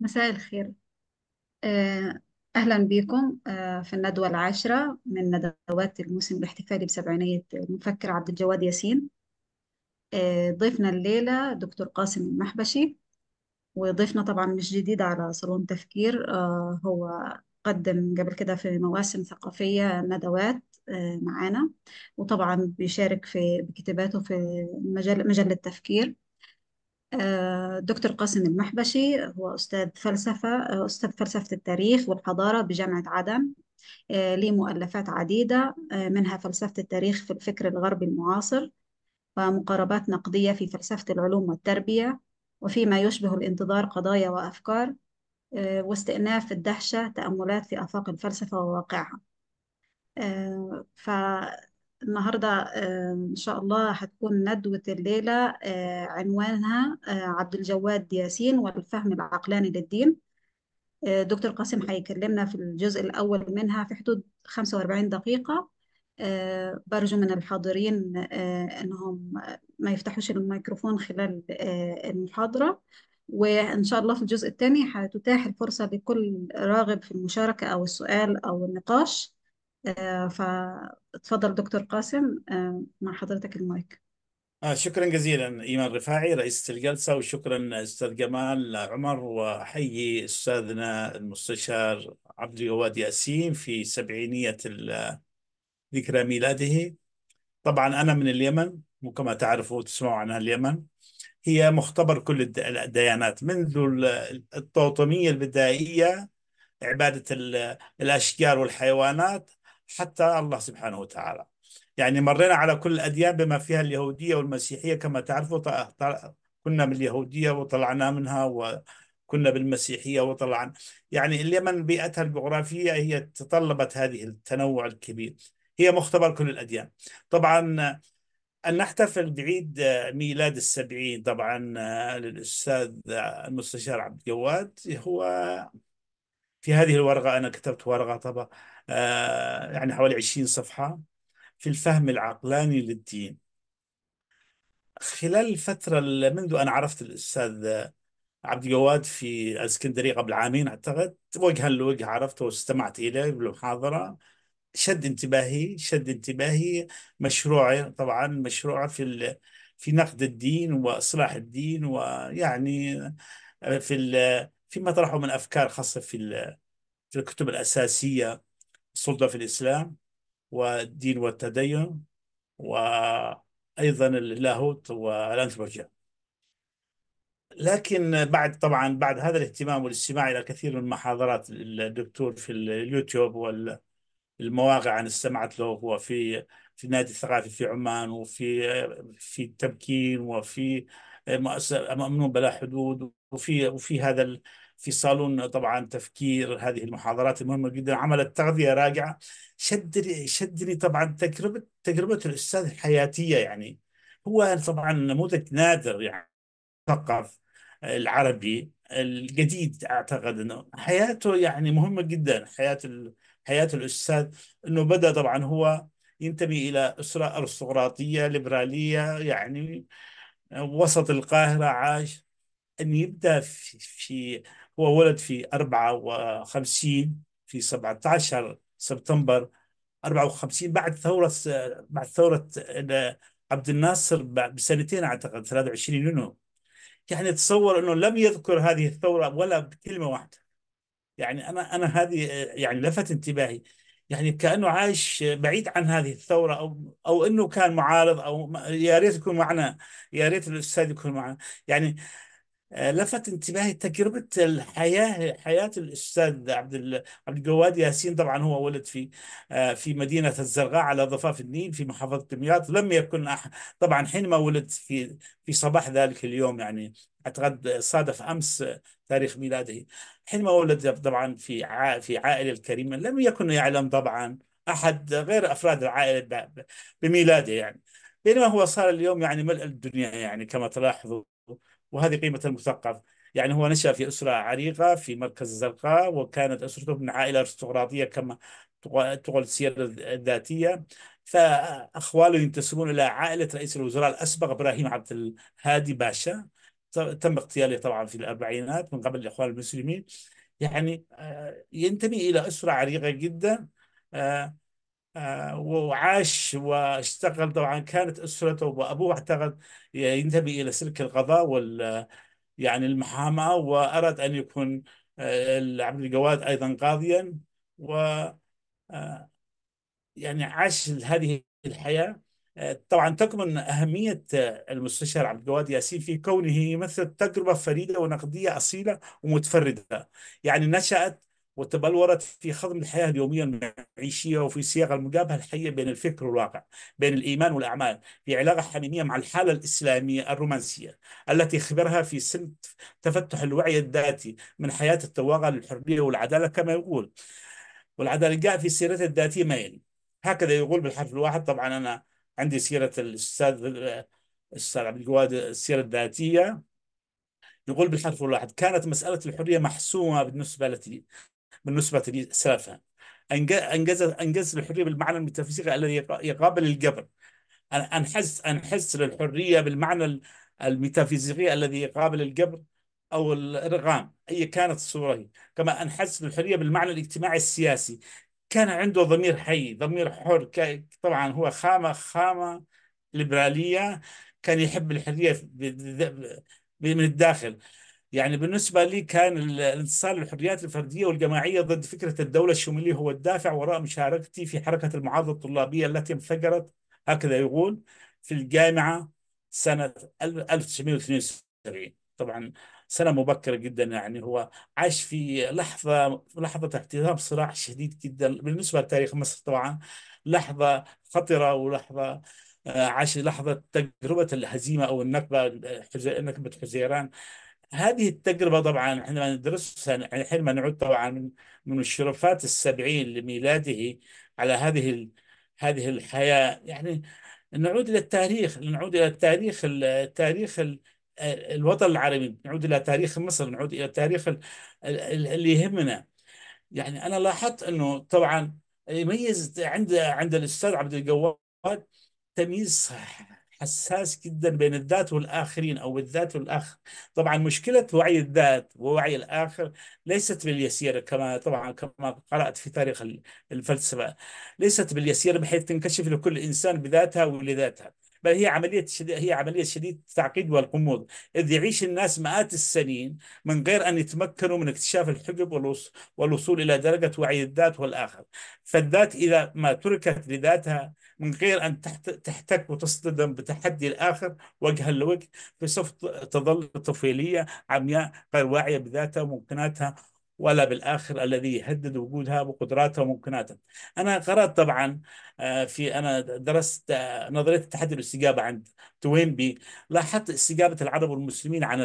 مساء الخير آه، أهلا بكم آه، في الندوة العاشرة من ندوات الموسم الاحتفالي بسبعينية المفكر عبد الجواد ياسين آه، ضيفنا الليلة دكتور قاسم المحبشي وضيفنا طبعا مش جديد على صالون تفكير هو قدم قبل كده في مواسم ثقافية ندوات معانا وطبعا بيشارك في بكتاباته في مجال مجلة تفكير آه، دكتور قاسم المحبشي هو أستاذ فلسفة آه، أستاذ فلسفة التاريخ والحضارة بجامعة عدن له آه، مؤلفات عديدة منها فلسفة التاريخ في الفكر الغربي المعاصر ومقاربات نقدية في فلسفة العلوم والتربية وفيما يشبه الانتظار قضايا وأفكار واستئناف الدهشة تأملات في آفاق الفلسفة وواقعها النهاردة إن شاء الله هتكون ندوة الليلة آه، عنوانها آه، عبد الجواد ياسين والفهم العقلاني للدين آه، دكتور قاسم هيكلمنا في الجزء الأول منها في حدود 45 دقيقة برجو من الحاضرين أنهم ما يفتحوش الميكروفون خلال المحاضرة وإن شاء الله في الجزء الثاني هتتاح الفرصة لكل راغب في المشاركة أو السؤال أو النقاش آه، فتفضل دكتور قاسم آه، مع حضرتك المايك آه، شكرا جزيلا ايمان رفاعي رئيسة الجلسة وشكرا استاذ جمال عمر واحيي استاذنا المستشار عبد الجواد ياسين في سبعينية ذكرى ميلاده طبعا انا من اليمن وكما تعرفوا وتسمعوا عنها اليمن هي مختبر كل الديانات منذ الطوطمية البدائية عبادة الأشجار والحيوانات حتى الله سبحانه وتعالى يعني مرينا على كل الأديان بما فيها اليهودية والمسيحية كما تعرفوا كنا باليهودية وطلعنا منها وكنا بالمسيحية وطلعنا يعني اليمن بيئتها الجغرافية هي تطلبت هذه التنوع الكبير هي مختبر كل الأديان طبعا أن نحتفل بعيد ميلاد السبعين طبعا للأستاذ المستشار عبد الجواد هو في هذه الورقة أنا كتبت ورقة طبعا آه، يعني حوالي 20 صفحة في الفهم العقلاني للدين خلال الفترة منذ أن عرفت الأستاذ عبد الجواد في الاسكندريه قبل عامين اعتقد وجها لوجه عرفته واستمعت اليه بالمحاضره شد انتباهي شد انتباهي مشروعه طبعا مشروعه في في نقد الدين واصلاح الدين ويعني آه، في فيما طرحه من افكار خاصه في في الكتب الاساسيه السلطة في الإسلام والدين والتدين وأيضا اللاهوت والأنثروبولوجيا لكن بعد طبعا بعد هذا الاهتمام والاستماع إلى كثير من محاضرات الدكتور في اليوتيوب والمواقع عن استمعت له وفي في النادي الثقافي في عمان وفي في التمكين وفي مؤسسة مأمنون بلا حدود وفي وفي هذا في صالون طبعا تفكير هذه المحاضرات المهمه جدا عملت تغذيه راجعه شدني شدني طبعا تجربه تجربه الاستاذ الحياتيه يعني هو طبعا نموذج نادر يعني ثقف العربي الجديد اعتقد انه حياته يعني مهمه جدا حياه حياه الاستاذ انه بدا طبعا هو ينتمي الى اسره ارستقراطيه ليبراليه يعني وسط القاهره عاش ان يبدا في, في هو ولد في 54 في 17 سبتمبر 54 بعد ثورة بعد ثورة عبد الناصر بسنتين أعتقد 23 يونيو يعني تصور أنه لم يذكر هذه الثورة ولا بكلمة واحدة يعني أنا أنا هذه يعني لفت انتباهي يعني كأنه عايش بعيد عن هذه الثورة أو أو أنه كان معارض أو يا ريت يكون معنا يا ريت الأستاذ يكون معنا يعني آه، لفت انتباهي تجربة الحياة حياة الأستاذ عبد عبد الجواد ياسين طبعا هو ولد في آه، في مدينة الزرقاء على ضفاف النيل في محافظة دمياط لم يكن أح... طبعا حينما ولد في في صباح ذلك اليوم يعني أعتقد صادف أمس تاريخ ميلاده حينما ولد طبعا في ع... في عائلة الكريمة لم يكن يعلم طبعا أحد غير أفراد العائلة بميلاده يعني بينما هو صار اليوم يعني ملء الدنيا يعني كما تلاحظوا وهذه قيمة المثقف يعني هو نشأ في أسرة عريقة في مركز الزرقاء وكانت أسرته من عائلة أرستقراطية كما تقول السيرة الذاتية فأخواله ينتسبون إلى عائلة رئيس الوزراء الأسبق إبراهيم عبد الهادي باشا تم اغتياله طبعا في الأربعينات من قبل الإخوان المسلمين يعني آه، ينتمي إلى أسرة عريقة جدا آه، وعاش واشتغل طبعا كانت اسرته وابوه اعتقد ينتمي الى سلك القضاء وال يعني المحاماه واراد ان يكون آه، عبد الجواد ايضا قاضيا و آه، يعني عاش هذه الحياه آه، طبعا تكمن اهميه المستشار عبد الجواد ياسين في كونه يمثل تجربه فريده ونقديه اصيله ومتفرده يعني نشات وتبلورت في خضم الحياة اليومية المعيشية وفي سياق المجابهة الحية بين الفكر والواقع بين الإيمان والأعمال في علاقة حميمية مع الحالة الإسلامية الرومانسية التي خبرها في سن تفتح الوعي الذاتي من حياة التواغى للحرية والعدالة كما يقول والعدالة جاء في سيرته الذاتية ما يلي هكذا يقول بالحرف الواحد طبعا أنا عندي سيرة الأستاذ الأستاذ عبد الجواد السيرة الذاتية يقول بالحرف الواحد كانت مسألة الحرية محسومة بالنسبة لي من نسبة سلفا أنجز أنجز الحرية بالمعنى الميتافيزيقي الذي يقابل الجبر أنحس أنحس للحرية بالمعنى الميتافيزيقي الذي يقابل الجبر أو الإرغام أي كانت الصورة هي. كما أنحس للحرية بالمعنى الاجتماعي السياسي كان عنده ضمير حي ضمير حر طبعا هو خامة خامة ليبرالية كان يحب الحرية من الداخل يعني بالنسبة لي كان الانتصار للحريات الفردية والجماعية ضد فكرة الدولة الشمولية هو الدافع وراء مشاركتي في حركة المعارضة الطلابية التي انفجرت هكذا يقول في الجامعة سنة 1972 طبعا سنة مبكرة جدا يعني هو عاش في لحظة لحظة احتدام صراع شديد جدا بالنسبة لتاريخ مصر طبعا لحظة خطرة ولحظة آه، عاش لحظة تجربة الهزيمة أو النكبة نكبة حزيران هذه التجربة طبعا احنا ما ندرسها ما نعود طبعا من من الشرفات السبعين لميلاده على هذه هذه الحياة يعني نعود إلى التاريخ نعود إلى التاريخ التاريخ الوطن العربي نعود إلى تاريخ مصر نعود إلى تاريخ اللي يهمنا يعني أنا لاحظت أنه طبعا يميز عند عند الأستاذ عبد الجواد تمييز صحيح حساس جدا بين الذات والآخرين أو الذات والآخر طبعا مشكلة وعي الذات ووعي الآخر ليست باليسيرة كما طبعا كما قرأت في تاريخ الفلسفة ليست باليسيرة بحيث تنكشف لكل إنسان بذاتها ولذاتها بل هي عملية شديد هي عملية شديدة التعقيد والغموض إذ يعيش الناس مئات السنين من غير أن يتمكنوا من اكتشاف الحجب والوصول إلى درجة وعي الذات والآخر فالذات إذا ما تركت لذاتها من غير أن تحتك وتصطدم بتحدي الآخر وجها لوجه فسوف تظل طفيلية عمياء غير واعية بذاتها وممكناتها ولا بالآخر الذي يهدد وجودها وقدراتها وممكناتها أنا قرأت طبعا آه، في أنا درست آه، نظرية التحدي والاستجابة عند توينبي لاحظت استجابة العرب والمسلمين عن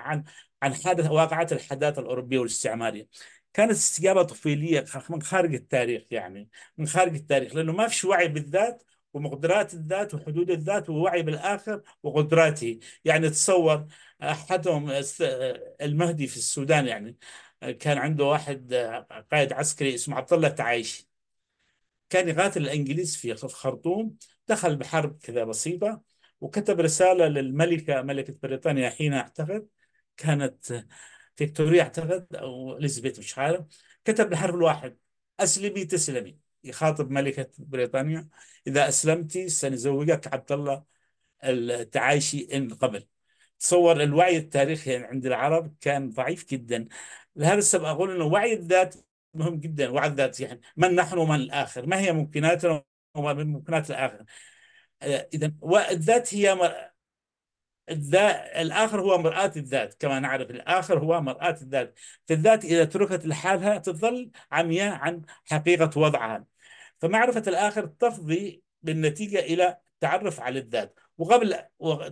عن عن حادث واقعات الحداثة الأوروبية والاستعمارية كانت استجابة طفيلية من خارج التاريخ يعني من خارج التاريخ لأنه ما فيش وعي بالذات ومقدرات الذات وحدود الذات ووعي بالآخر وقدراته يعني تصور أحدهم آه، المهدي في السودان يعني كان عنده واحد آه، قائد عسكري اسمه عبد الله تعايشي كان يقاتل الانجليز في خرطوم دخل بحرب كذا بسيطه وكتب رساله للملكه ملكه بريطانيا حين اعتقد كانت آه، فيكتوريا اعتقد او اليزابيث مش عارف كتب الحرف الواحد اسلمي تسلمي يخاطب ملكه بريطانيا اذا اسلمتي سنزوجك عبد الله التعايشي ان قبل تصور الوعي التاريخي عند العرب كان ضعيف جدا لهذا السبب أقول أنه وعي الذات مهم جدا وعي الذات يعني من نحن ومن الآخر ما هي ممكناتنا وما من ممكنات الآخر آه، إذا والذات هي مر... الآخر هو مرآة الذات كما نعرف الآخر هو مرآة الذات فالذات إذا تركت لحالها تظل عمياء عن حقيقة وضعها فمعرفة الآخر تفضي بالنتيجة إلى تعرف على الذات وقبل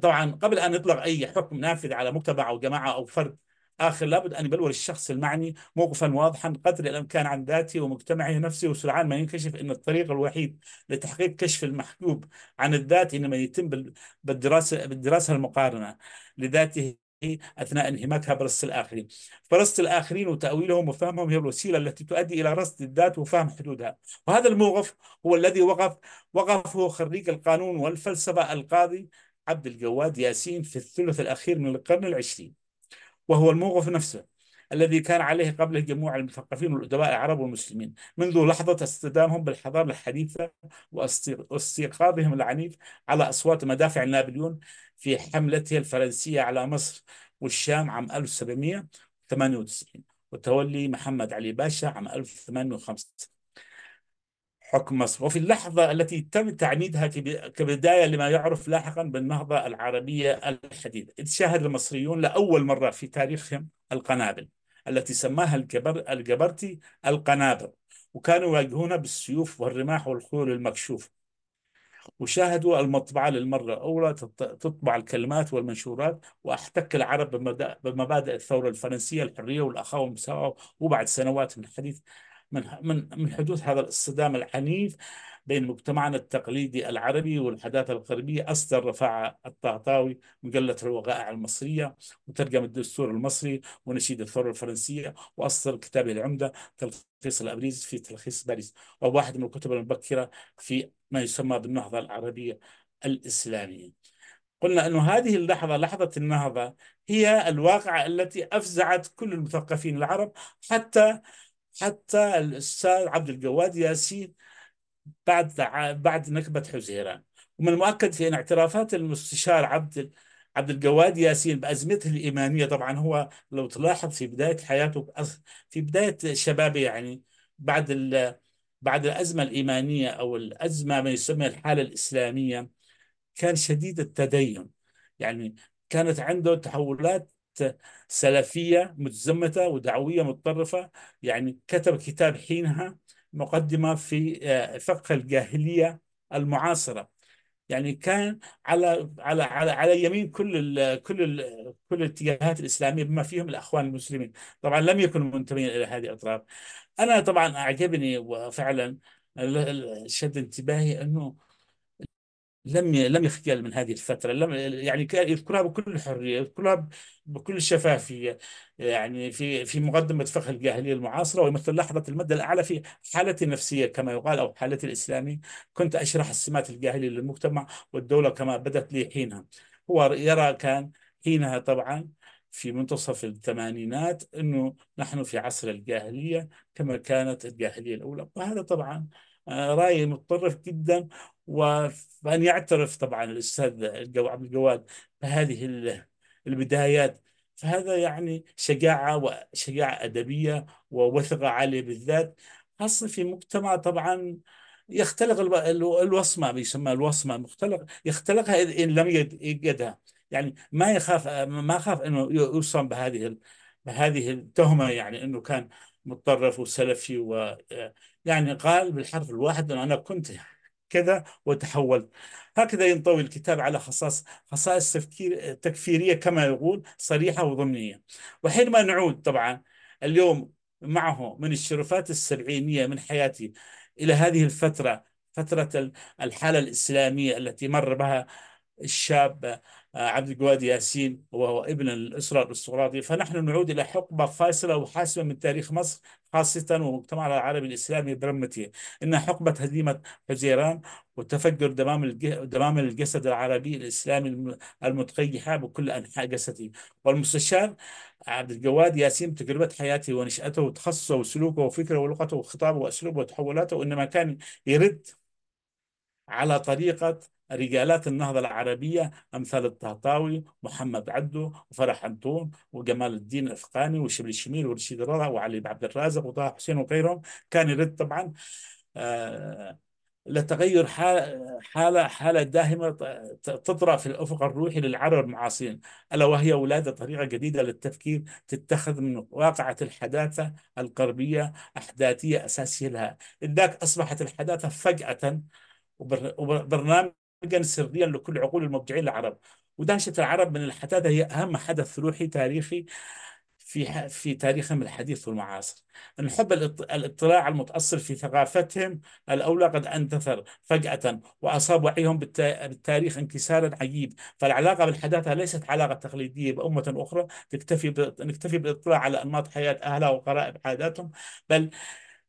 طبعا قبل أن يطلق أي حكم نافذ على مجتمع أو جماعة أو فرد آخر لابد أن يبلور الشخص المعني موقفا واضحا قدر الإمكان عن ذاته ومجتمعه نفسه وسرعان ما ينكشف أن الطريق الوحيد لتحقيق كشف المحجوب عن الذات إنما يتم بالدراسة بالدراسة المقارنة لذاته اثناء انهماكها برصد الاخرين. فرصد الاخرين وتاويلهم وفهمهم هي الوسيله التي تؤدي الى رصد الذات وفهم حدودها، وهذا الموقف هو الذي وقف وقفه خريج القانون والفلسفه القاضي عبد الجواد ياسين في الثلث الاخير من القرن العشرين. وهو الموقف نفسه الذي كان عليه قبله جموع المثقفين والأدباء العرب والمسلمين منذ لحظة استدامهم بالحضارة الحديثة واستيقاظهم العنيف على أصوات مدافع نابليون في حملته الفرنسية على مصر والشام عام 1798 وتولي محمد علي باشا عام 1805 حكم مصر وفي اللحظة التي تم تعميدها كبداية لما يعرف لاحقا بالنهضة العربية الحديثة إذ شاهد المصريون لأول مرة في تاريخهم القنابل التي سماها الجبر الجبرتي القنابل وكانوا يواجهون بالسيوف والرماح والخيول المكشوفة وشاهدوا المطبعة للمرة الأولى تطبع الكلمات والمنشورات وأحتك العرب بمبادئ الثورة الفرنسية الحرية والأخوة والمساواة وبعد سنوات من الحديث من من من حدوث هذا الصدام العنيف بين مجتمعنا التقليدي العربي والحداثة الغربية أصدر رفاعة الطهطاوي مجلة الوقائع المصرية وترجم الدستور المصري ونشيد الثورة الفرنسية وأصدر كتابه العمدة تلخيص الأبريز في تلخيص باريس وهو واحد من الكتب المبكرة في ما يسمى بالنهضة العربية الإسلامية قلنا أن هذه اللحظة لحظة النهضة هي الواقعة التي أفزعت كل المثقفين العرب حتى حتى الاستاذ عبد الجواد ياسين بعد بعد نكبه حزيران ومن المؤكد في ان اعترافات المستشار عبد عبد الجواد ياسين بازمته الايمانيه طبعا هو لو تلاحظ في بدايه حياته في بدايه شبابه يعني بعد بعد الازمه الايمانيه او الازمه ما يسمى الحاله الاسلاميه كان شديد التدين يعني كانت عنده تحولات سلفية متزمتة ودعوية متطرفة يعني كتب كتاب حينها مقدمة في آه، فقه الجاهلية المعاصرة يعني كان على على على على يمين كل الـ كل الـ كل الاتجاهات الاسلاميه بما فيهم الاخوان المسلمين، طبعا لم يكن منتمين الى هذه الاطراف. انا طبعا اعجبني وفعلا شد انتباهي انه لم لم يخجل من هذه الفترة لم يعني كان يذكرها بكل حرية يذكرها بكل شفافية يعني في في مقدمة فقه الجاهلية المعاصرة ويمثل لحظة المد الأعلى في حالتي النفسية كما يقال أو حالتي الإسلامي كنت أشرح السمات الجاهلية للمجتمع والدولة كما بدت لي حينها هو يرى كان حينها طبعا في منتصف الثمانينات أنه نحن في عصر الجاهلية كما كانت الجاهلية الأولى وهذا طبعا آه، رأي متطرف جدا وأن يعترف طبعا الأستاذ عبد الجواد بهذه البدايات فهذا يعني شجاعة وشجاعة أدبية ووثقة عالية بالذات خاصة في مجتمع طبعا يختلق الوصمة بيسمى الوصمة مختلق يختلقها إن لم يجدها يعني ما يخاف ما خاف انه يوصم بهذه بهذه التهمه يعني انه كان متطرف وسلفي ويعني قال بالحرف الواحد انه انا كنت كذا وتحولت هكذا ينطوي الكتاب على خصائص خصائص تفكير تكفيريه كما يقول صريحه وضمنيه وحينما نعود طبعا اليوم معه من الشرفات السبعينيه من حياتي الى هذه الفتره فتره الحاله الاسلاميه التي مر بها الشاب عبد الجواد ياسين وهو ابن الإسرة الاستقراطيه فنحن نعود إلى حقبة فاصلة وحاسمة من تاريخ مصر خاصة ومجتمعنا العربي الإسلامي برمته إنها حقبة هزيمة حزيران وتفجر دمام دمام الجسد العربي الإسلامي المتقيحة بكل أنحاء جسده والمستشار عبد الجواد ياسين تجربة حياته ونشأته وتخصصه وسلوكه وفكره ولغته وخطابه وأسلوبه وتحولاته إنما كان يرد على طريقة رجالات النهضة العربية أمثال الطهطاوي محمد عدو وفرح أنطون وجمال الدين الأفغاني وشبل الشميل ورشيد رضا وعلي عبد الرازق وطه حسين وغيرهم كان يرد طبعا آه، لتغير حالة حالة داهمة تطرأ في الأفق الروحي للعرب المعاصرين ألا وهي ولادة طريقة جديدة للتفكير تتخذ من واقعة الحداثة الغربية أحداثية أساسية لها إذاك أصبحت الحداثة فجأة وبرنامج حقاً سريا لكل عقول المبدعين العرب ودهشه العرب من الحداثه هي اهم حدث روحي تاريخي في في تاريخهم الحديث والمعاصر حب الاطلاع المتأصل في ثقافتهم الأولى قد اندثر فجأة وأصاب وعيهم بالتاريخ انكسارا عجيب فالعلاقة بالحداثة ليست علاقة تقليدية بأمة أخرى تكتفي نكتفي بالاطلاع على أنماط حياة أهلها وقرائب عاداتهم بل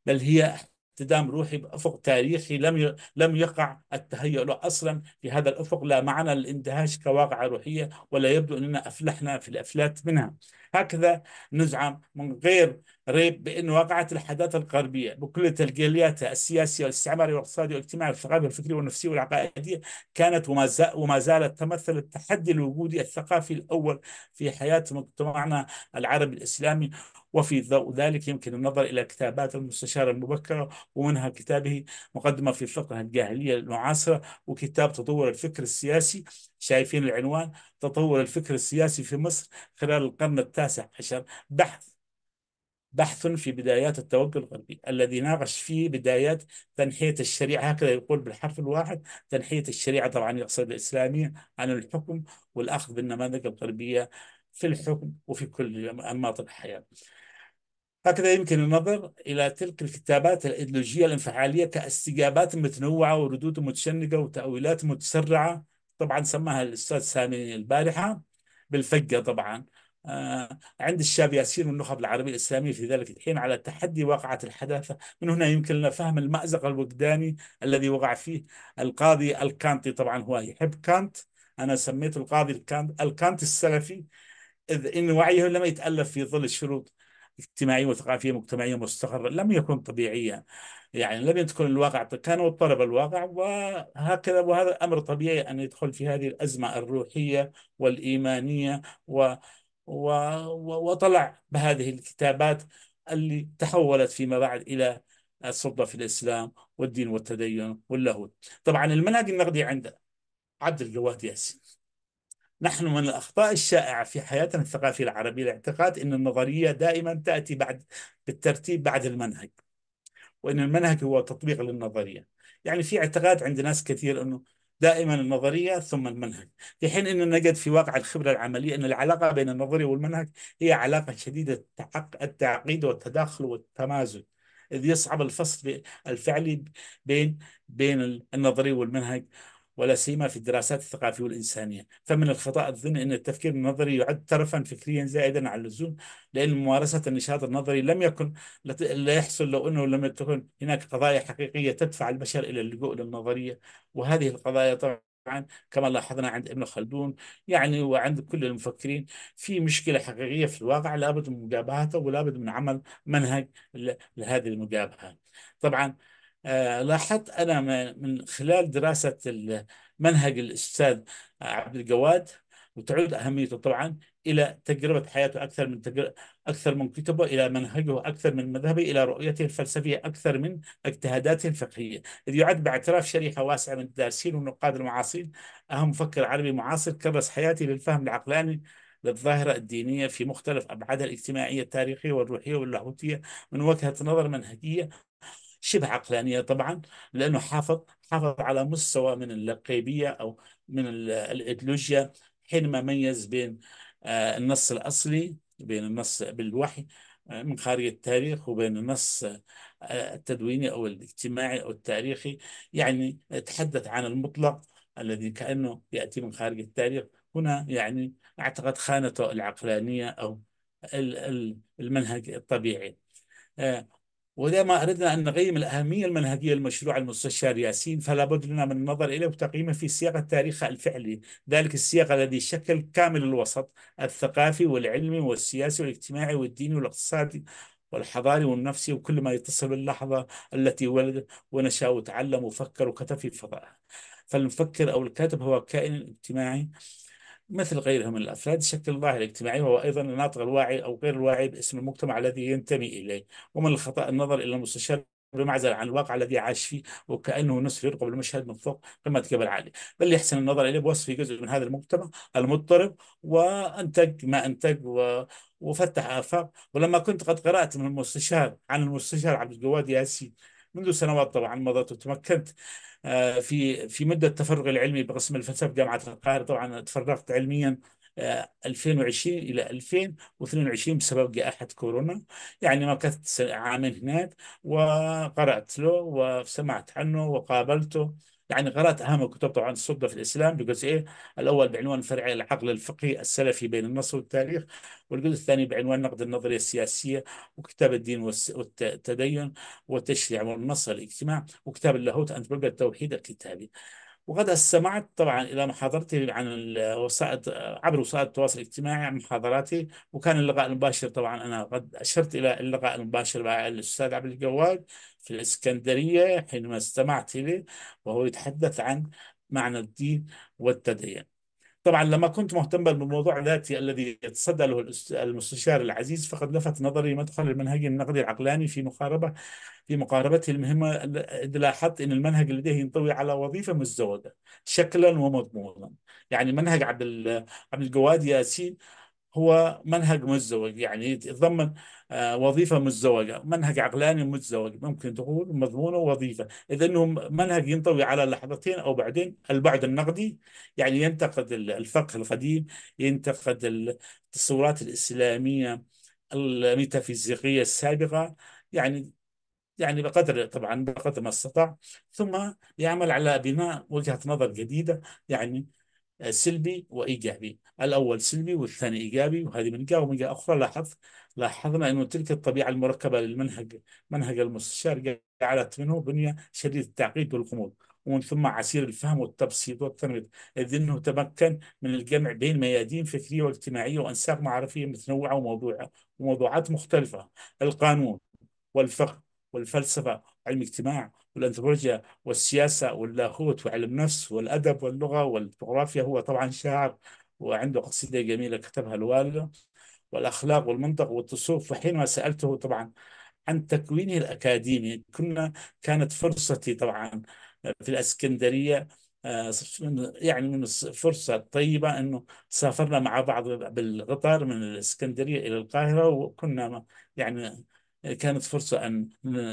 بل هي اعتدام روحي بافق تاريخي لم ي... لم يقع التهيؤ له اصلا في هذا الافق لا معنى للاندهاش كواقعه روحيه ولا يبدو اننا افلحنا في الافلات منها هكذا نزعم من غير ريب بأن واقعة الحداثه الغربية بكل تلقياتها السياسية والاستعمارية والاقتصادية والاجتماعية والثقافية والفكرية والنفسية والعقائدية كانت وما زالت تمثل التحدي الوجودي الثقافي الأول في حياة مجتمعنا العربي الإسلامي وفي ضوء ذلك يمكن النظر إلى كتابات المستشار المبكرة ومنها كتابه مقدمة في فقه الجاهلية المعاصرة وكتاب تطور الفكر السياسي شايفين العنوان تطور الفكر السياسي في مصر خلال القرن التاسع عشر بحث بحث في بدايات التوجه الغربي الذي ناقش فيه بدايات تنحية الشريعة هكذا يقول بالحرف الواحد تنحية الشريعة طبعا يقصد الإسلامية عن الحكم والأخذ بالنماذج الغربية في الحكم وفي كل أنماط الحياة هكذا يمكن النظر إلى تلك الكتابات الإيديولوجية الانفعالية كاستجابات متنوعة وردود متشنقة وتأويلات متسرعة طبعا سماها الاستاذ سامي البارحه بالفقه طبعا آه، عند الشاب ياسين والنخب العربية الإسلامية في ذلك الحين على تحدي واقعة الحداثة من هنا يمكن لنا فهم المأزق الوجداني الذي وقع فيه القاضي الكانتي طبعا هو يحب كانت أنا سميته القاضي الكانت الكانت السلفي إذ إن وعيه لم يتألف في ظل الشروط اجتماعية وثقافية مجتمعية مستقرة لم يكن طبيعيا يعني لم يدخل الواقع كانوا اضطرب الواقع وهكذا وهذا أمر طبيعي أن يدخل في هذه الأزمة الروحية والإيمانية و و وطلع بهذه الكتابات اللي تحولت فيما بعد إلى السلطة في الإسلام والدين والتدين واللاهوت طبعا المنهج النقدي عند عبد الجواد ياسين نحن من الأخطاء الشائعة في حياتنا الثقافية العربية الاعتقاد أن النظرية دائما تأتي بعد بالترتيب بعد المنهج وأن المنهج هو تطبيق للنظرية يعني في اعتقاد عند ناس كثير أنه دائما النظرية ثم المنهج في حين أن نجد في واقع الخبرة العملية أن العلاقة بين النظرية والمنهج هي علاقة شديدة التعقيد والتداخل والتمازج إذ يصعب الفصل الفعلي بين بين النظرية والمنهج ولا سيما في الدراسات الثقافية والإنسانية فمن الخطأ الظن أن التفكير النظري يعد ترفا فكريا زائدا على اللزوم لأن ممارسة النشاط النظري لم يكن لا يحصل لو أنه لم تكن هناك قضايا حقيقية تدفع البشر إلى اللجوء للنظرية وهذه القضايا طبعا طبعا كما لاحظنا عند ابن خلدون يعني وعند كل المفكرين في مشكله حقيقيه في الواقع لابد من مجابهته ولابد من عمل منهج لهذه المجابهه. طبعا آه، لاحظت أنا من خلال دراسة منهج الأستاذ عبد الجواد وتعود أهميته طبعا إلى تجربة حياته أكثر من أكثر من كتبه إلى منهجه أكثر من مذهبه إلى رؤيته الفلسفية أكثر من اجتهاداته الفقهية إذ يعد باعتراف شريحة واسعة من الدارسين والنقاد المعاصرين أهم مفكر عربي معاصر كرس حياته للفهم العقلاني للظاهرة الدينية في مختلف أبعادها الاجتماعية التاريخية والروحية واللاهوتية من وجهة نظر منهجية شبه عقلانيه طبعا لانه حافظ حافظ على مستوى من اللقيبيه او من الايديولوجيا حينما ميز بين آه، النص الاصلي بين النص بالوحي آه، من خارج التاريخ وبين النص آه، التدويني او الاجتماعي او التاريخي يعني تحدث عن المطلق الذي كانه ياتي من خارج التاريخ هنا يعني اعتقد خانته العقلانيه او المنهج الطبيعي ما أردنا أن نقيم الأهمية المنهجية لمشروع المستشار ياسين فلا بد لنا من النظر إليه وتقييمه في سياق التاريخ الفعلي ذلك السياق الذي شكل كامل الوسط الثقافي والعلمي والسياسي والاجتماعي والديني والاقتصادي والحضاري والنفسي وكل ما يتصل باللحظة التي ولد ونشأ وتعلم وفكر وكتب في فضائها فالمفكر أو الكاتب هو كائن اجتماعي مثل غيرهم من الأفراد يشكل الظاهر الاجتماعي وهو أيضا الناطق الواعي أو غير الواعي باسم المجتمع الذي ينتمي إليه ومن الخطأ النظر إلى المستشار بمعزل عن الواقع الذي عاش فيه وكأنه نصف يرقب المشهد من فوق قمة جبل عالي بل يحسن النظر إليه بوصفه جزء من هذا المجتمع المضطرب وأنتج ما أنتج و... وفتح آفاق ولما كنت قد قرأت من المستشار عن المستشار عبد الجواد ياسين منذ سنوات طبعا مضت وتمكنت آه، في في مده تفرغي العلمي بقسم الفلسفه بجامعه القاهره طبعا تفرغت علميا 2020 آه، الى 2022 بسبب جائحه كورونا يعني مكثت عامين هناك وقرات له وسمعت عنه وقابلته يعني قرأت أهم كتب طبعا السدة في الإسلام بجزئين إيه؟ الأول بعنوان فرع العقل الفقهي السلفي بين النص والتاريخ والجزء الثاني بعنوان نقد النظرية السياسية وكتاب الدين والتدين والتشريع والنص الاجتماع وكتاب اللاهوت انت التوحيد الكتابي وقد استمعت طبعا إلى محاضرتي عن الوسائط عبر وسائل التواصل الاجتماعي عن محاضراتي وكان اللقاء المباشر طبعا أنا قد أشرت إلى اللقاء المباشر مع الأستاذ عبد الجواد في الإسكندرية حينما استمعت إليه وهو يتحدث عن معنى الدين والتدين طبعا لما كنت مهتما بالموضوع ذاتي الذي يتصدى له المستشار العزيز فقد لفت نظري مدخل المنهج النقدي العقلاني في مقاربة في مقاربته المهمة إذ لاحظت أن المنهج لديه ينطوي على وظيفة مزدوجة شكلا ومضمونا يعني منهج عبد عبد الجواد ياسين هو منهج مزدوج يعني يتضمن آه، وظيفه مزدوجه، منهج عقلاني مزدوج ممكن تقول مضمونه وظيفه، اذا انه منهج ينطوي على لحظتين او بعدين البعد النقدي يعني ينتقد الفقه القديم، ينتقد التصورات الاسلاميه الميتافيزيقيه السابقه، يعني يعني بقدر طبعا بقدر ما استطاع ثم يعمل على بناء وجهه نظر جديده يعني آه، سلبي وايجابي الاول سلبي والثاني ايجابي وهذه من جهه ومن جهه اخرى لاحظت لاحظنا انه تلك الطبيعة المركبة للمنهج منهج المستشار جعلت منه بنية شديده التعقيد والغموض ومن ثم عسير الفهم والتبسيط والتنميط إذ أنه تمكن من الجمع بين ميادين فكرية واجتماعية وأنساق معرفية متنوعة وموضوعة وموضوعات مختلفة القانون والفقه والفلسفة وعلم الاجتماع والأنثروبولوجيا والسياسة واللاهوت وعلم النفس والأدب واللغة والجغرافيا هو طبعا شاعر وعنده قصيدة جميلة كتبها الوالدة والأخلاق والمنطق والتصوف وحينما سألته طبعا عن تكوينه الأكاديمي كنا كانت فرصتي طبعا في الاسكندريه آه، يعني من فرصه طيبه انه سافرنا مع بعض بالقطار من الاسكندريه الى القاهره وكنا يعني كانت فرصة أن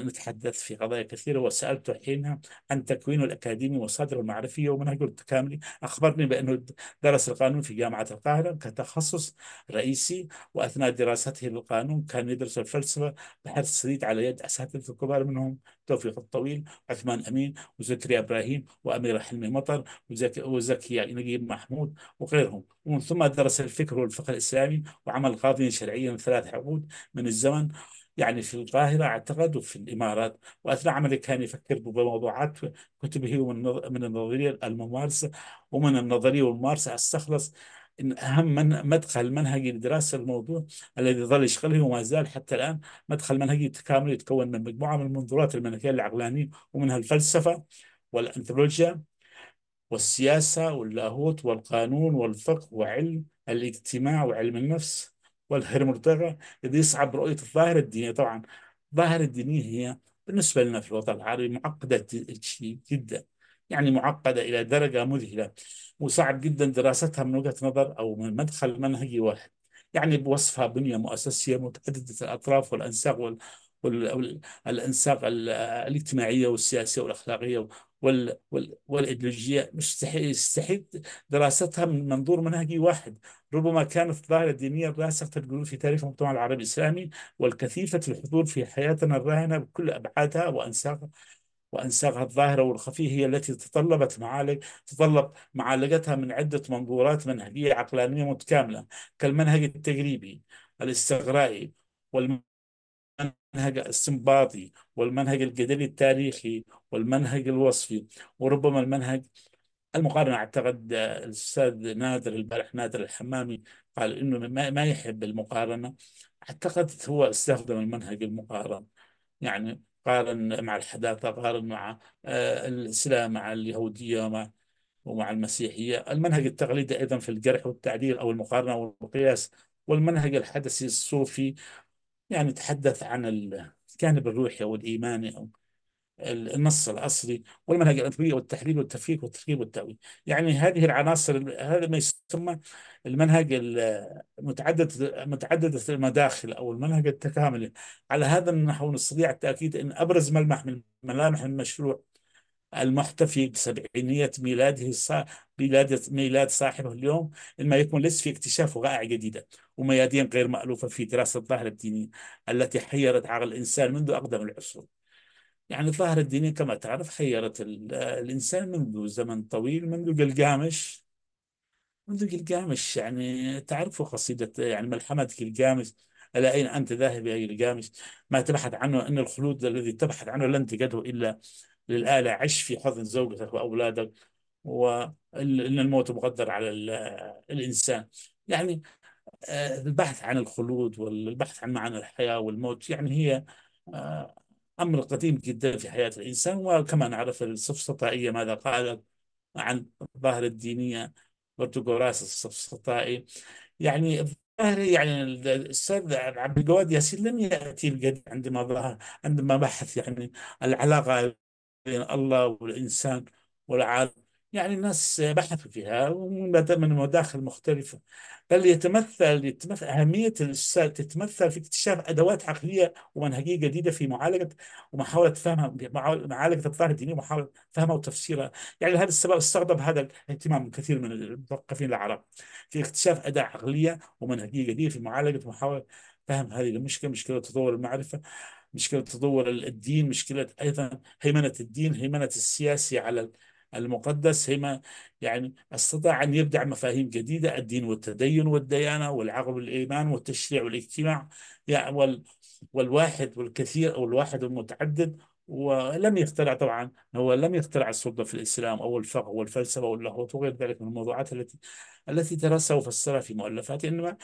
نتحدث في قضايا كثيرة وسألته حينها عن تكوينه الأكاديمي وصدره المعرفي ومنهجه التكاملي أخبرني بأنه درس القانون في جامعة القاهرة كتخصص رئيسي وأثناء دراسته للقانون كان يدرس الفلسفة بحث شديد على يد أساتذة الكبار منهم توفيق الطويل عثمان أمين وزكريا إبراهيم وأميرة حلمي مطر وزكي نجيب محمود وغيرهم ومن ثم درس الفكر والفقه الإسلامي وعمل قاضيا شرعيا ثلاث عقود من الزمن يعني في القاهرة أعتقد وفي الإمارات وأثناء عملي كان يفكر بموضوعات كتبه من النظرية الممارسة ومن النظرية والممارسة استخلص إن أهم من مدخل منهجي لدراسة الموضوع الذي ظل يشغله وما زال حتى الآن مدخل منهجي متكامل يتكون من مجموعة من المنظورات المنهجية العقلانية ومنها الفلسفة والأنثروبولوجيا والسياسة واللاهوت والقانون والفقه وعلم الاجتماع وعلم النفس والهرمرتغى الذي يصعب رؤية الظاهرة الدينية طبعا الظاهرة الدينية هي بالنسبة لنا في الوطن العربي معقدة جدا يعني معقدة إلى درجة مذهلة وصعب جدا دراستها من وجهة نظر أو من مدخل منهجي واحد يعني بوصفها بنية مؤسسية متعددة الأطراف والأنساق والانساق الاجتماعيه والسياسيه والاخلاقيه وال والايديولوجيه مستحيل يستحيل دراستها من منظور منهجي واحد ربما كانت الظاهره الدينيه الراسخه الجذور في تاريخ المجتمع العربي الاسلامي والكثيفه الحضور في حياتنا الراهنه بكل ابعادها وانساقها وانساقها الظاهره والخفيه هي التي تطلبت معالج تطلب معالجتها من عده منظورات منهجيه عقلانيه متكامله كالمنهج التجريبي الاستغرائي والم... المنهج الاستنباطي والمنهج الجدلي التاريخي والمنهج الوصفي وربما المنهج المقارنة أعتقد آه، الأستاذ نادر البارح نادر الحمامي قال إنه ما, يحب المقارنة أعتقد هو استخدم المنهج المقارن يعني قارن مع الحداثة قارن مع آه، الإسلام مع اليهودية ومع ومع المسيحية المنهج التقليدي أيضا في الجرح والتعديل أو المقارنة والقياس والمنهج الحدثي الصوفي يعني تحدث عن الجانب الروحي أو الإيماني أو النص الأصلي والمنهج الادبي والتحليل والتفكيك والتركيب والتأويل يعني هذه العناصر هذا ما يسمى المنهج متعدد متعددة المداخل أو المنهج التكاملي على هذا النحو نستطيع التأكيد أن أبرز ملمح من ملامح المشروع المحتفي بسبعينية ميلاده الصا... ميلاد ميلاد صاحبه اليوم لما يكون ليس في اكتشاف وقائع جديدة وميادين غير مألوفة في دراسة الظاهرة الدينية التي حيرت عقل الإنسان منذ أقدم العصور يعني الظاهرة الدينية كما تعرف حيرت الإنسان منذ زمن طويل منذ قلقامش منذ قلقامش يعني تعرفوا قصيدة يعني ملحمة قلقامش إلى أين أنت ذاهب يا قلقامش ما تبحث عنه أن الخلود الذي تبحث عنه لن تجده إلا للآلة عش في حضن زوجتك وأولادك وأن الموت مقدر على الإنسان يعني آه، البحث عن الخلود والبحث عن معنى الحياة والموت يعني هي آه، أمر قديم جدا في حياة الإنسان وكما نعرف السفسطائية ماذا قالت عن الظاهرة الدينية برتوغوراس السفسطائي يعني الظاهر يعني الأستاذ عبد الجواد ياسين لم يأتي عندما ظهر عندما بحث يعني العلاقة بين الله والإنسان والعالم يعني الناس بحثوا فيها من مداخل مختلفة بل يتمثل, يتمثل أهمية الرسالة تتمثل في اكتشاف أدوات عقلية ومنهجية جديدة في معالجة ومحاولة فهمها معالجة الظاهر الديني ومحاولة فهمها وتفسيرها يعني لهذا السبب استغرب هذا الاهتمام من كثير من المثقفين العرب في اكتشاف أداة عقلية ومنهجية جديدة في معالجة ومحاولة فهم هذه المشكلة مشكلة تطور المعرفة مشكلة تطور الدين مشكلة أيضا هيمنة الدين هيمنة السياسي على المقدس هيما يعني استطاع أن يبدع مفاهيم جديدة الدين والتدين والديانة والعقل والإيمان والتشريع والاجتماع يعني وال والواحد والكثير أو الواحد المتعدد ولم يخترع طبعا هو لم يخترع السلطة في الإسلام أو الفقه والفلسفة واللاهوت وغير ذلك من الموضوعات التي التي درسها وفسرها في مؤلفاته إنما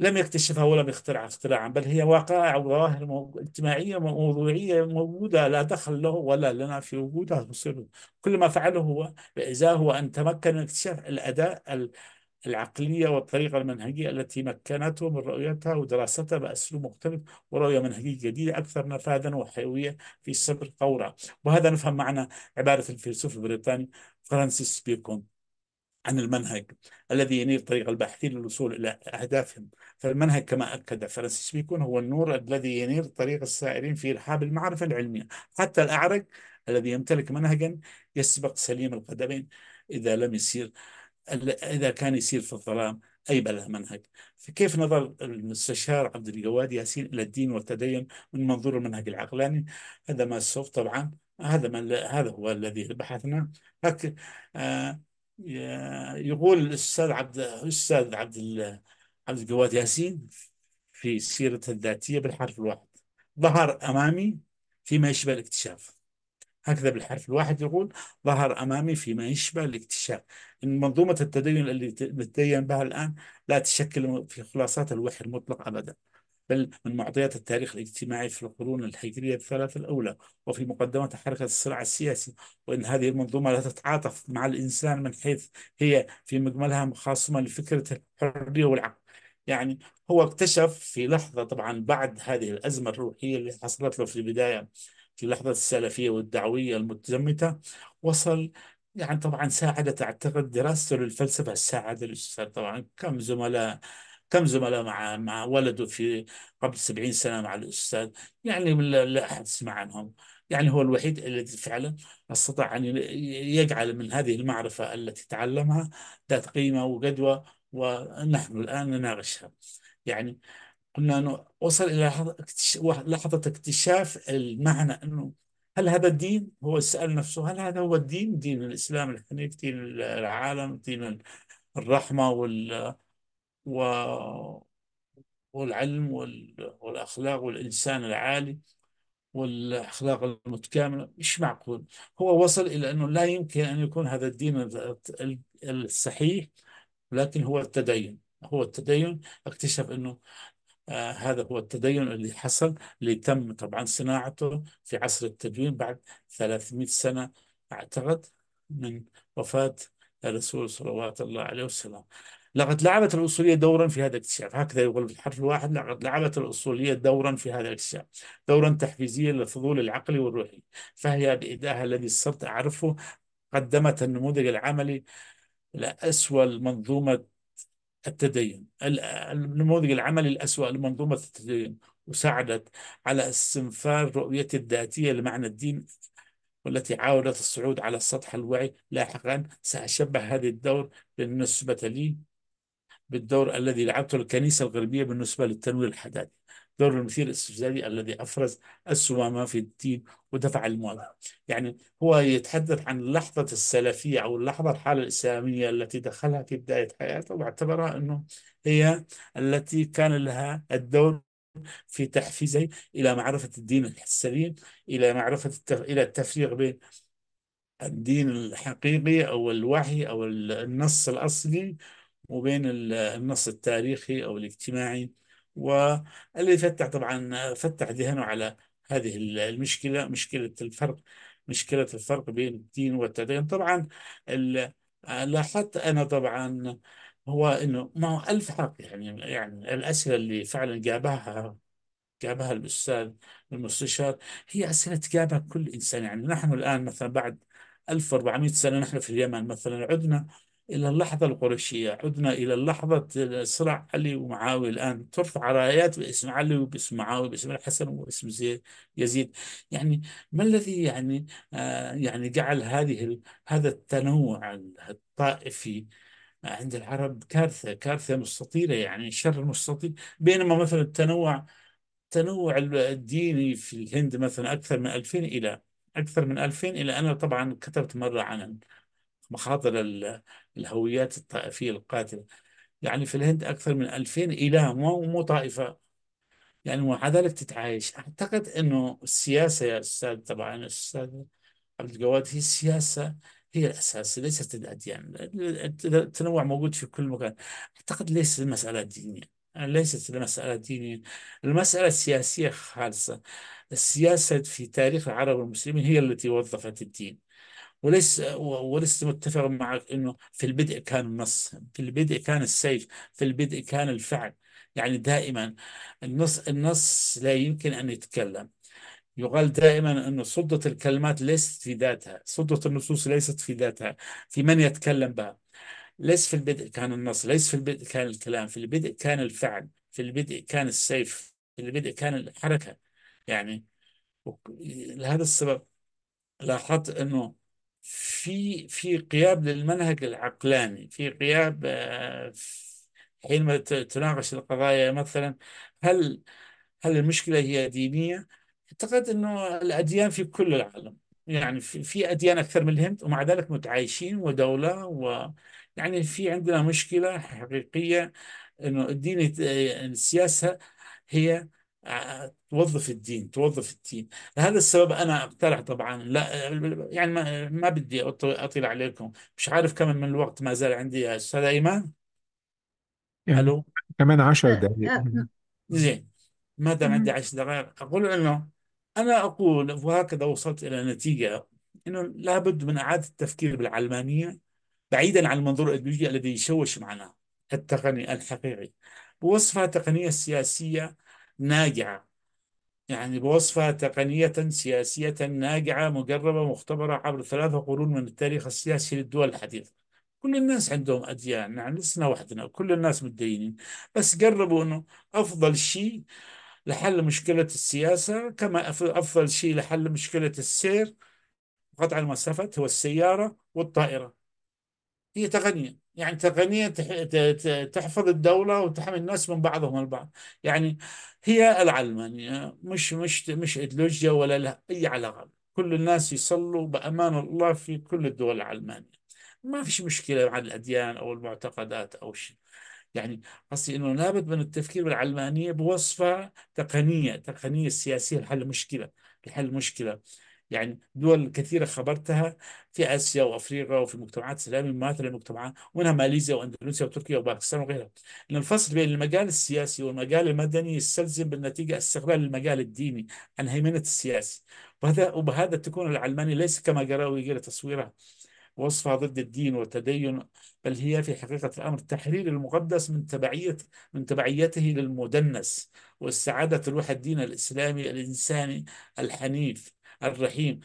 لم يكتشفها ولم يخترعها اختراعا بل هي وقائع وظواهر اجتماعية موضوعية موجودة لا دخل له ولا لنا في وجودها وصوله كل ما فعله هو بإزاه هو أن تمكن من اكتشاف الأداة العقلية والطريقة المنهجية التي مكنته من رؤيتها ودراستها بأسلوب مختلف ورؤية منهجية جديدة أكثر نفاذا وحيوية في صدر ثورة وهذا نفهم معنى عبارة الفيلسوف البريطاني فرانسيس بيكون عن المنهج الذي ينير طريق الباحثين للوصول إلى أهدافهم فالمنهج كما أكد فرانسيس بيكون هو النور الذي ينير طريق السائرين في رحاب المعرفة العلمية حتى الأعرج الذي يمتلك منهجا يسبق سليم القدمين إذا لم يسير إذا كان يسير في الظلام أي بلا منهج فكيف نظر المستشار عبد الجواد ياسين إلى الدين والتدين من منظور المنهج العقلاني هذا ما سوف طبعا هذا ما هذا هو الذي بحثنا هك آه يقول الاستاذ عبد الاستاذ عبد عبد الجواد ياسين في سيرته الذاتيه بالحرف الواحد ظهر امامي فيما يشبه الاكتشاف هكذا بالحرف الواحد يقول ظهر امامي فيما يشبه الاكتشاف ان منظومه التدين اللي نتدين بها الان لا تشكل في خلاصات الوحي المطلق ابدا بل من معطيات التاريخ الاجتماعي في القرون الهجرية الثلاثة الأولى وفي مقدمة حركة الصراع السياسي وإن هذه المنظومة لا تتعاطف مع الإنسان من حيث هي في مجملها مخاصمة لفكرة الحرية والعقل يعني هو اكتشف في لحظة طبعا بعد هذه الأزمة الروحية اللي حصلت له في البداية في لحظة السلفية والدعوية المتزمتة وصل يعني طبعا ساعدت أعتقد دراسته للفلسفة ساعد الأستاذ طبعا كم زملاء كم زملاء مع مع ولده في قبل 70 سنه مع الاستاذ يعني لا احد سمع عنهم يعني هو الوحيد الذي فعلا استطاع ان يجعل من هذه المعرفه التي تعلمها ذات قيمه وجدوى ونحن الان نناقشها يعني قلنا انه وصل الى لحظه اكتشاف المعنى انه هل هذا الدين؟ هو سال نفسه هل هذا هو الدين؟ دين الاسلام الحنيف، دين العالم، دين الرحمه وال و... والعلم وال... والأخلاق والإنسان العالي والأخلاق المتكاملة مش معقول هو وصل إلى أنه لا يمكن أن يكون هذا الدين الصحيح لكن هو التدين هو التدين اكتشف أنه آه هذا هو التدين اللي حصل اللي تم طبعا صناعته في عصر التدوين بعد 300 سنة أعتقد من وفاة الرسول صلوات الله عليه وسلم لقد لعبت الأصولية دورا في هذا الاكتشاف هكذا يقول في الحرف الواحد لقد لعبت الأصولية دورا في هذا الاكتشاف دورا تحفيزيا للفضول العقلي والروحي فهي بإداها الذي صرت أعرفه قدمت النموذج العملي لأسوأ المنظومة التدين النموذج العملي الأسوأ لمنظومة التدين وساعدت على استنفار رؤيتي الذاتية لمعنى الدين والتي عاودت الصعود على سطح الوعي لاحقا سأشبه هذا الدور بالنسبة لي بالدور الذي لعبته الكنيسة الغربية بالنسبة للتنوير الحداثي دور المثير الاستفزازي الذي أفرز السمامة في الدين ودفع المواجهة يعني هو يتحدث عن لحظة السلفية أو اللحظة الحالة الإسلامية التي دخلها في بداية حياته واعتبرها أنه هي التي كان لها الدور في تحفيزه الى معرفه الدين السليم الى معرفه التف... الى التفريق بين الدين الحقيقي او الوحي او النص الاصلي وبين النص التاريخي او الاجتماعي والذي فتح طبعا فتح ذهنه على هذه المشكله مشكله الفرق مشكله الفرق بين الدين والتدين طبعا لاحظت انا طبعا هو انه ما هو الف حق يعني يعني الاسئله اللي فعلا جابها جابها الاستاذ المستشار هي اسئله تجابها كل انسان يعني نحن الان مثلا بعد 1400 سنه نحن في اليمن مثلا عدنا الى اللحظه القرشيه، عدنا الى اللحظه صراع علي ومعاويه الان ترفع رايات باسم علي وباسم معاويه باسم الحسن وباسم زيد يزيد، يعني ما الذي يعني آه يعني جعل هذه هذا التنوع الطائفي عند العرب كارثة كارثة مستطيلة يعني شر مستطيل بينما مثلا التنوع التنوع الديني في الهند مثلا أكثر من 2000 إلى أكثر من 2000 إلى أنا طبعا كتبت مرة عن مخاطر الهويات الطائفية القاتلة يعني في الهند أكثر من 2000 إله مو مو طائفة يعني ومع ذلك تتعايش أعتقد أنه السياسة يا أستاذ طبعا أستاذ عبد الجواد هي السياسة هي الأساس ليست الأديان التنوع موجود في كل مكان أعتقد ليست المسألة دينية ليست المسألة دينية المسألة سياسية خالصة السياسة في تاريخ العرب والمسلمين هي التي وظفت الدين وليس ولست متفق معك انه في البدء كان النص، في البدء كان السيف، في البدء كان الفعل، يعني دائما النص النص لا يمكن ان يتكلم، يقال دائما أن سلطة الكلمات ليست في ذاتها سلطة النصوص ليست في ذاتها في من يتكلم بها ليس في البدء كان النص ليس في البدء كان الكلام في البدء كان الفعل في البدء كان السيف في البدء كان الحركة يعني لهذا السبب لاحظت أنه في في قياب للمنهج العقلاني في قياب آه، حينما تناقش القضايا مثلا هل هل المشكلة هي دينية اعتقد انه الاديان في كل العالم يعني في, اديان اكثر من الهند ومع ذلك متعايشين ودوله و يعني في عندنا مشكله حقيقيه انه الدين يعني السياسه هي آه، توظف الدين توظف الدين لهذا السبب انا اقترح طبعا لا يعني ما, بدي اطيل عليكم مش عارف كم من الوقت ما زال عندي يا استاذ ايمن الو كمان 10 آه، آه، دقائق زين ما دام عندي 10 دقائق اقول انه أنا أقول وهكذا وصلت إلى نتيجة أنه لابد من إعادة التفكير بالعلمانية بعيدا عن المنظور الإيديولوجي الذي يشوش معناه التقني الحقيقي بوصفها تقنية سياسية ناجعة يعني بوصفها تقنية سياسية ناجعة مجربة مختبرة عبر ثلاثة قرون من التاريخ السياسي للدول الحديثة كل الناس عندهم أديان يعني لسنا وحدنا كل الناس متدينين بس قربوا أنه أفضل شيء لحل مشكلة السياسة كما أفضل شيء لحل مشكلة السير قطع المسافات هو السيارة والطائرة هي تقنية يعني تقنية تحفظ الدولة وتحمي الناس من بعضهم البعض يعني هي العلمانية يعني مش مش مش إيديولوجيا ولا لها أي علاقة كل الناس يصلوا بأمان الله في كل الدول العلمانية ما فيش مشكلة مع الأديان أو المعتقدات أو شيء يعني قصدي انه لابد من التفكير بالعلمانيه بوصفه تقنيه، تقنيه سياسيه لحل مشكله، لحل مشكله. يعني دول كثيره خبرتها في اسيا وافريقيا وفي مجتمعات اسلاميه مماثله للمجتمعات ومنها ماليزيا واندونيسيا وتركيا وباكستان وغيرها. ان الفصل بين المجال السياسي والمجال المدني يستلزم بالنتيجه استقلال المجال الديني عن هيمنه السياسي. وهذا وبهذا تكون العلمانيه ليس كما قرا جرى تصويرها وصفها ضد الدين والتدين بل هي في حقيقة الأمر تحرير المقدس من تبعية من تبعيته للمدنس واستعادة روح الدين الإسلامي الإنساني الحنيف الرحيم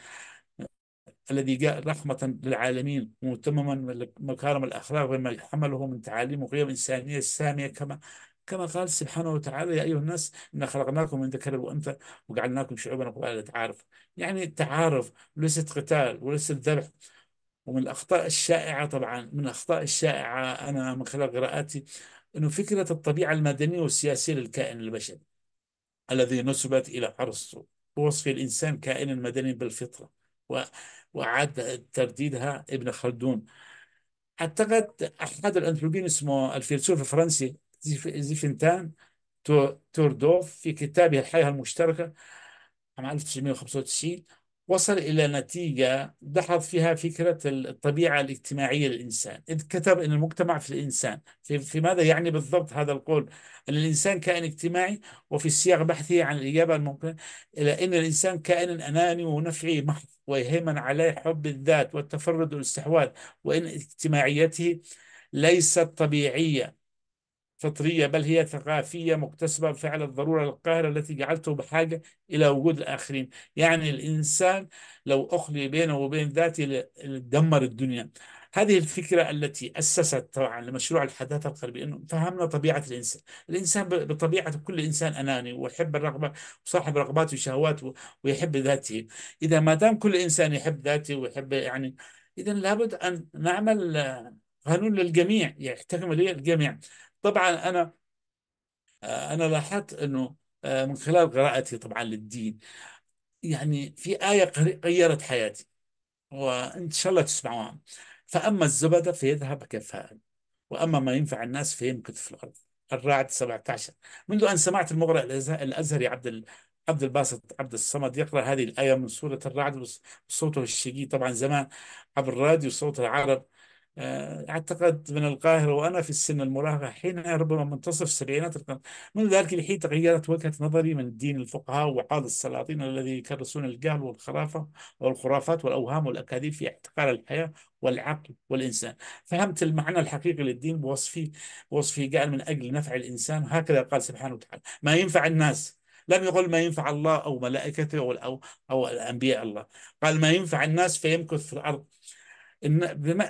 الذي جاء رحمة للعالمين متمما مكارم الأخلاق بما حمله من تعاليم وقيم إنسانية سامية كما كما قال سبحانه وتعالى يا أيها الناس إنا خلقناكم من ذكر وأنثى وجعلناكم شعوبا وقبائل تعارف يعني التعارف ليست قتال وليست ذبح ومن الأخطاء الشائعة طبعا من الأخطاء الشائعة أنا من خلال قراءاتي أنه فكرة الطبيعة المدنية والسياسية للكائن البشري الذي نسبت إلى أرسطو بوصف الإنسان كائنا مدنيا بالفطرة وأعاد ترديدها ابن خلدون أعتقد أحد الأنثروبين اسمه الفيلسوف الفرنسي زيفنتان توردوف في كتابه الحياة المشتركة عام 1995 وصل إلى نتيجة دحض فيها فكرة الطبيعة الاجتماعية للإنسان إذ كتب أن المجتمع في الإنسان في, في ماذا يعني بالضبط هذا القول أن الإنسان كائن اجتماعي وفي السياق بحثه عن الإجابة الممكنة إلى أن الإنسان كائن أناني ونفعي محض ويهيمن عليه حب الذات والتفرد والاستحواذ وإن اجتماعيته ليست طبيعية فطرية بل هي ثقافية مكتسبة فعل الضرورة القاهرة التي جعلته بحاجة إلى وجود الآخرين يعني الإنسان لو أخلي بينه وبين ذاته لدمر الدنيا هذه الفكرة التي أسست طبعا لمشروع الحداثة الغربية أنه فهمنا طبيعة الإنسان الإنسان بطبيعة كل إنسان أناني ويحب الرغبة وصاحب رغبات وشهوات ويحب ذاته إذا ما دام كل إنسان يحب ذاته ويحب يعني إذا لابد أن نعمل قانون للجميع يحتكم الجميع طبعا انا انا لاحظت انه آه، من خلال قراءتي طبعا للدين يعني في آية غيرت حياتي وإن شاء الله تسمعوها فأما الزبدة فيذهب كفاء وأما ما ينفع الناس فيمكث في الأرض الرعد 17 منذ أن سمعت المقرأ الأزهري عبد عبد الباسط عبد الصمد يقرأ هذه الآية من سورة الرعد بصوته الشقي طبعا زمان عبر الراديو صوت العرب آه، أعتقد من القاهرة وأنا في السن المراهقة حين ربما منتصف سبعينات القرن من ذلك الحين تغيرت وجهة نظري من الدين الفقهاء وعاد السلاطين الذي يكرسون الجهل والخرافة والخرافات والأوهام والأكاذيب في احتقار الحياة والعقل والإنسان فهمت المعنى الحقيقي للدين بوصفه بوصفه قال من أجل نفع الإنسان هكذا قال سبحانه وتعالى ما ينفع الناس لم يقل ما ينفع الله أو ملائكته أو, أو, أو الأنبياء الله قال ما ينفع الناس فيمكث في الأرض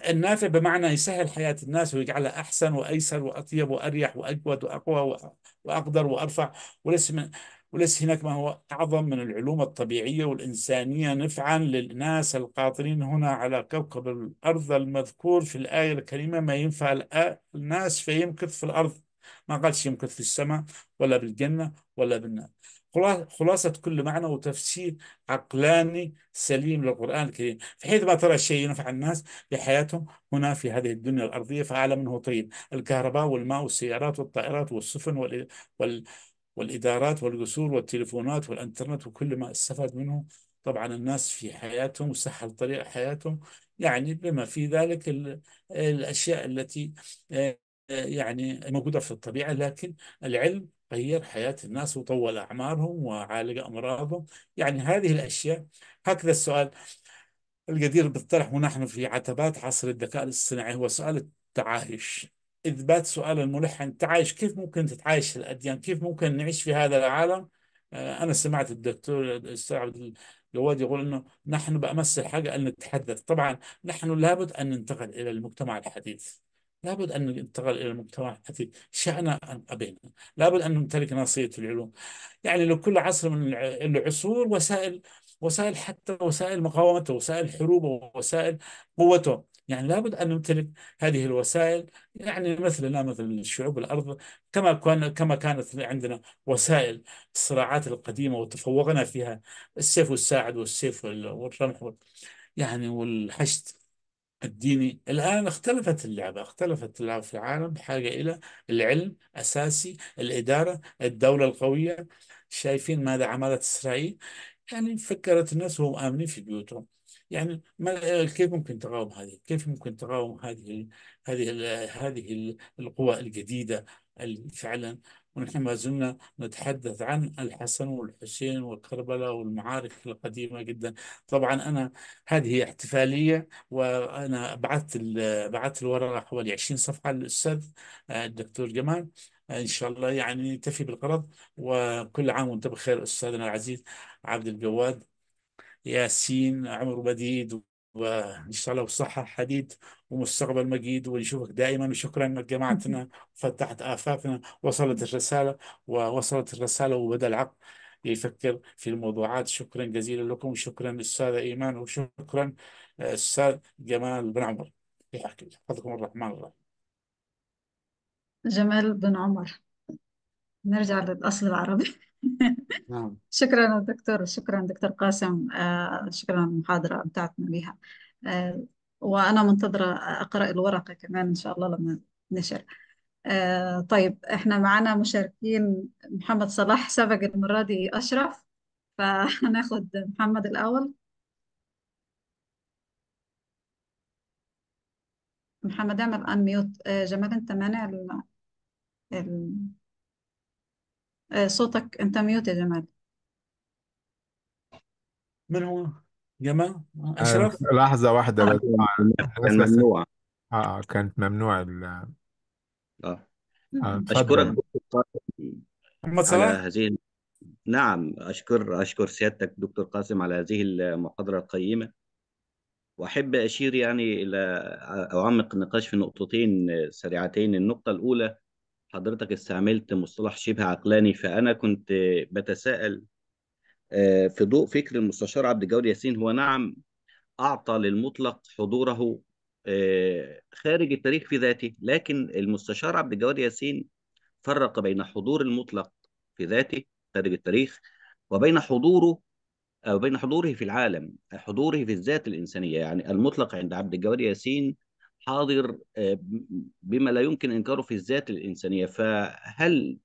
النافع بمعنى يسهل حياة الناس ويجعلها أحسن وأيسر وأطيب وأريح وأجود وأقوى وأقدر وأرفع وليس من وليس هناك ما هو أعظم من العلوم الطبيعية والإنسانية نفعا للناس القاطرين هنا على كوكب الأرض المذكور في الآية الكريمة ما ينفع الناس فيمكث في الأرض ما قالش يمكث في السماء ولا بالجنة ولا بالنار خلاصة كل معنى وتفسير عقلاني سليم للقرآن الكريم حيث ما ترى شيء ينفع الناس بحياتهم هنا في هذه الدنيا الأرضية فعلى منه طيب الكهرباء والماء والسيارات والطائرات والسفن وال... والإدارات والقصور والتليفونات والإنترنت وكل ما استفاد منه طبعا الناس في حياتهم وسهل طريق حياتهم يعني بما في ذلك الأشياء التي آه، آه، يعني موجودة في الطبيعة لكن العلم غير حياة الناس وطول أعمارهم وعالج أمراضهم يعني هذه الأشياء هكذا السؤال الجدير بالطرح ونحن في عتبات عصر الذكاء الاصطناعي هو سؤال التعايش إثبات سؤال الملحن التعايش كيف ممكن تتعايش الأديان كيف ممكن نعيش في هذا العالم آه، أنا سمعت الدكتور الأستاذ عبد الجواد يقول انه نحن بامس الحاجه ان نتحدث، طبعا نحن لابد ان ننتقل الى المجتمع الحديث. لابد أن ننتقل إلى المجتمع التي شأن أبينا لابد أن نمتلك ناصية العلوم يعني لكل عصر من العصور وسائل وسائل حتى وسائل مقاومته وسائل حروبه وسائل قوته يعني لابد أن نمتلك هذه الوسائل يعني مثلنا مثل الشعوب الأرض كما كان كما كانت عندنا وسائل الصراعات القديمة وتفوقنا فيها السيف والساعد والسيف والرمح يعني والحشد الديني الآن اختلفت اللعبة اختلفت اللعبة في العالم بحاجة إلى العلم أساسي الإدارة الدولة القوية شايفين ماذا عملت إسرائيل يعني فكرت الناس وهم آمنين في بيوتهم يعني ما كيف ممكن تقاوم هذه؟ كيف ممكن تقاوم هذه هذه هذه القوى الجديده اللي فعلا ونحن ما زلنا نتحدث عن الحسن والحسين وكربلاء والمعارك القديمة جدا طبعا أنا هذه احتفالية وأنا بعثت بعثت الورقة حوالي 20 صفحة للأستاذ آه، الدكتور جمال آه، ان شاء الله يعني نكتفي بالغرض وكل عام وانت بخير استاذنا العزيز عبد الجواد ياسين عمر بديد وان شاء الله بصحة حديد ومستقبل مجيد ونشوفك دائما وشكرا انك جمعتنا وفتحت افاقنا وصلت الرساله ووصلت الرساله وبدا العقل يفكر في الموضوعات شكرا جزيلا لكم شكرا استاذ ايمان وشكرا استاذ جمال بن عمر حفظكم الرحمن الرحيم جمال بن عمر نرجع للاصل العربي نعم شكرا دكتور شكرا دكتور قاسم آه، شكرا المحاضرة بتاعتنا بها آه، وأنا منتظرة أقرأ الورقة كمان إن شاء الله لما نشر آه، طيب إحنا معنا مشاركين محمد صلاح سبق المرة دي أشرف فهناخد محمد الأول محمد اعمل أنميوت جمال أنت مانع ال... ال... آه، صوتك انت ميوت يا جمال من هو جمال أشرف آه، لحظة واحدة بس آه، كان بس ممنوع اه كانت ممنوع ال آه. آه، اتفضل أشكرك دكتور قاسم محمد على صلاح هذه نعم أشكر أشكر سيادتك دكتور قاسم على هذه المحاضرة القيمة وأحب أشير يعني إلى أعمق النقاش في نقطتين سريعتين النقطة الأولى حضرتك استعملت مصطلح شبه عقلاني فأنا كنت بتساءل آه، في ضوء فكر المستشار عبد الجواد ياسين هو نعم أعطى للمطلق حضوره آه، خارج التاريخ في ذاته لكن المستشار عبد الجواد ياسين فرق بين حضور المطلق في ذاته خارج التاريخ وبين حضوره أو آه، بين حضوره في العالم حضوره في الذات الإنسانية يعني المطلق عند عبد الجواد ياسين حاضر آه، بما لا يمكن انكاره في الذات الانسانيه فهل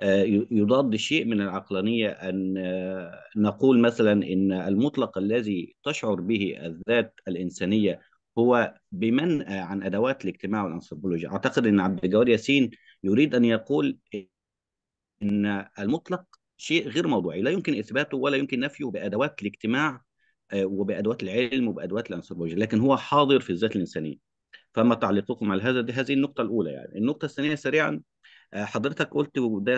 آه، يضاد شيء من العقلانيه ان آه، نقول مثلا ان المطلق الذي تشعر به الذات الانسانيه هو بمنأى عن ادوات الاجتماع والانثروبولوجيا اعتقد ان عبد الجواد ياسين يريد ان يقول ان المطلق شيء غير موضوعي لا يمكن اثباته ولا يمكن نفيه بادوات الاجتماع وبادوات العلم وبادوات الانثروبولوجيا لكن هو حاضر في الذات الانسانيه فما تعليقكم على هذا دي هذه النقطه الاولى يعني النقطه الثانيه سريعا آه، حضرتك قلت وده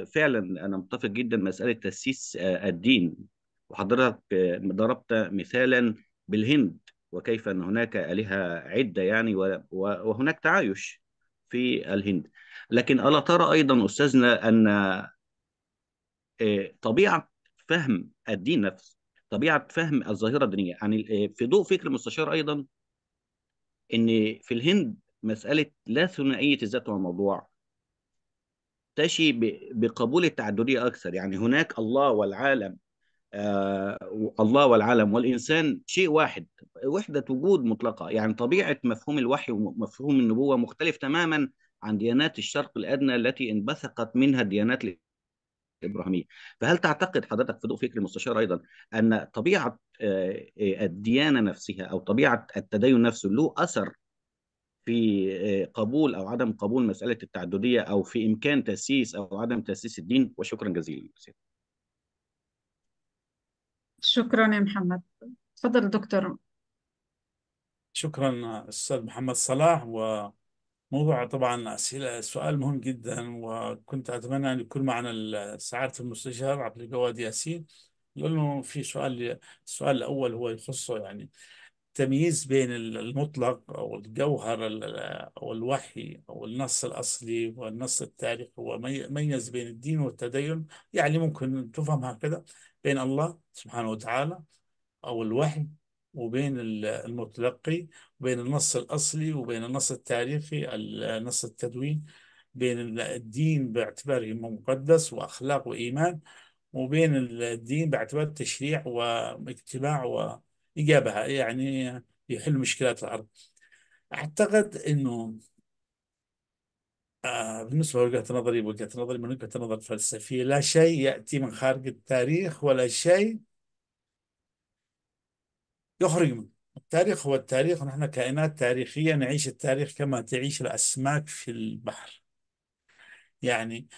آه، فعلا انا متفق جدا مساله تاسيس آه، الدين وحضرتك ضربت مثالا بالهند وكيف ان هناك الهه عده يعني وهناك تعايش في الهند لكن الا ترى ايضا استاذنا ان طبيعه فهم الدين نفسه طبيعه فهم الظاهره الدينيه يعني في ضوء فكر المستشار ايضا ان في الهند مساله لا ثنائيه الذات والموضوع تشي بقبول التعدديه اكثر يعني هناك الله والعالم آه الله والعالم والانسان شيء واحد وحده وجود مطلقه يعني طبيعه مفهوم الوحي ومفهوم النبوه مختلف تماما عن ديانات الشرق الادنى التي انبثقت منها الديانات الابراهيميه فهل تعتقد حضرتك في ضوء فكر المستشار ايضا ان طبيعه آه، آه، الديانه نفسها او طبيعه التدين نفسه له اثر في آه، قبول او عدم قبول مساله التعدديه او في امكان تاسيس او عدم تاسيس الدين وشكرا جزيلا شكرا يا محمد تفضل دكتور شكرا استاذ محمد صلاح و موضوع طبعا أسئلة سؤال مهم جدا وكنت أتمنى أن يكون معنا سعادة المستشار عبد الجواد ياسين لأنه في سؤال السؤال الأول هو يخصه يعني التمييز بين المطلق أو الجوهر أو الوحي أو النص الأصلي والنص التاريخي هو ميز بين الدين والتدين يعني ممكن تفهم هكذا بين الله سبحانه وتعالى أو الوحي وبين المتلقي وبين النص الأصلي وبين النص التاريخي النص التدوين بين الدين باعتباره مقدس وأخلاق وإيمان وبين الدين باعتبار تشريع واجتماع وإجابة يعني يحل مشكلات الأرض أعتقد أنه آه، بالنسبة لوجهة نظري وجهة نظري من وجهة نظر فلسفية لا شيء يأتي من خارج التاريخ ولا شيء يخرج منه التاريخ هو التاريخ نحن كائنات تاريخية نعيش التاريخ كما تعيش الأسماك في البحر يعني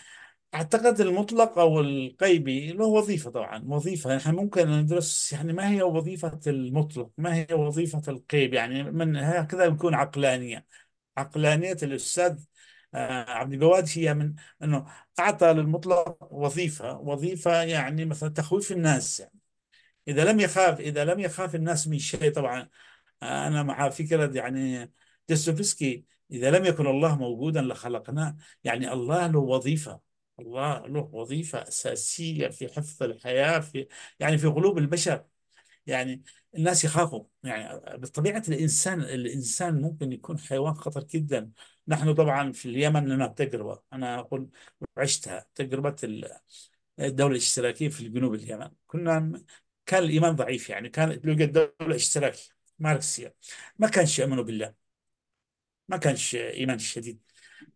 أعتقد المطلق أو القيبي له وظيفة طبعا وظيفة نحن ممكن ندرس يعني ما هي وظيفة المطلق ما هي وظيفة القيب يعني من هكذا نكون عقلانية عقلانية الأستاذ آه، عبد الجواد هي من أنه أعطى للمطلق وظيفة وظيفة يعني مثلا تخويف الناس يعني اذا لم يخاف اذا لم يخاف الناس من شيء طبعا انا مع فكره يعني دوستويفسكي اذا لم يكن الله موجودا لخلقناه يعني الله له وظيفه الله له وظيفه اساسيه في حفظ الحياه في يعني في قلوب البشر يعني الناس يخافوا يعني بطبيعه الانسان الانسان ممكن يكون حيوان خطر جدا نحن طبعا في اليمن لنا تجربه انا اقول عشتها تجربه الدوله الاشتراكيه في جنوب اليمن كنا كان الايمان ضعيف يعني كان يوجد دوله اشتراكيه ماركسيه ما كانش يؤمنوا بالله ما كانش ايمان شديد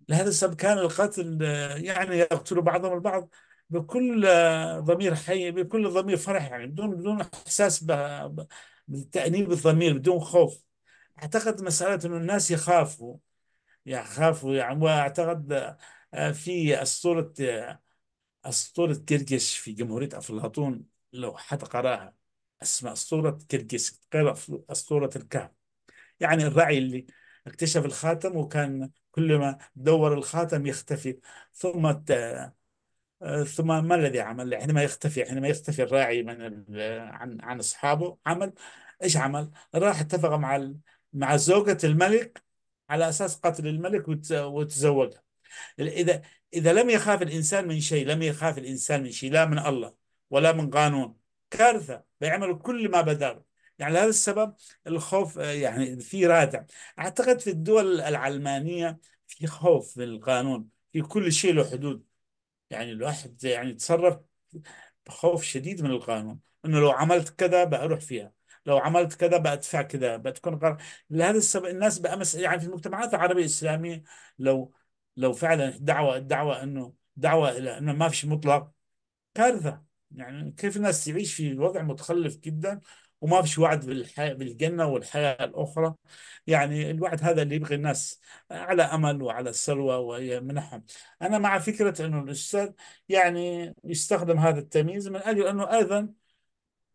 لهذا السبب كان القتل يعني يقتلوا بعضهم البعض بكل ضمير حي بكل ضمير فرح يعني بدون بدون احساس بالتانيب الضمير بدون خوف اعتقد مساله انه الناس يخافوا يخافوا يعني واعتقد آه، في اسطوره اسطوره تركش في جمهوريه افلاطون لو حد قراها اسمها أسطورة كرجس قرأ أسطورة الكهف يعني الراعي اللي اكتشف الخاتم وكان كلما دور الخاتم يختفي ثم ثم ما الذي عمل حينما يختفي حينما يختفي الراعي من عن عن اصحابه عمل ايش عمل؟ راح اتفق مع مع زوجة الملك على اساس قتل الملك وتزوجها اذا اذا لم يخاف الانسان من شيء لم يخاف الانسان من شيء لا من الله ولا من قانون كارثة بيعملوا كل ما بدار يعني لهذا السبب الخوف يعني في رادع أعتقد في الدول العلمانية في خوف من القانون في كل شيء له حدود يعني الواحد يعني يتصرف بخوف شديد من القانون انه لو عملت كذا بروح فيها لو عملت كذا بادفع كذا بتكون قرار لهذا السبب الناس بامس يعني في المجتمعات العربيه الاسلاميه لو لو فعلا دعوه الدعوه انه دعوه الى انه ما فيش مطلق كارثه يعني كيف الناس تعيش في وضع متخلف جدا وما فيش وعد بالحياة بالجنة والحياة الأخرى يعني الوعد هذا اللي يبغي الناس على أمل وعلى سلوى ويمنحهم أنا مع فكرة أنه الأستاذ يعني يستخدم هذا التمييز من أجل أنه أيضا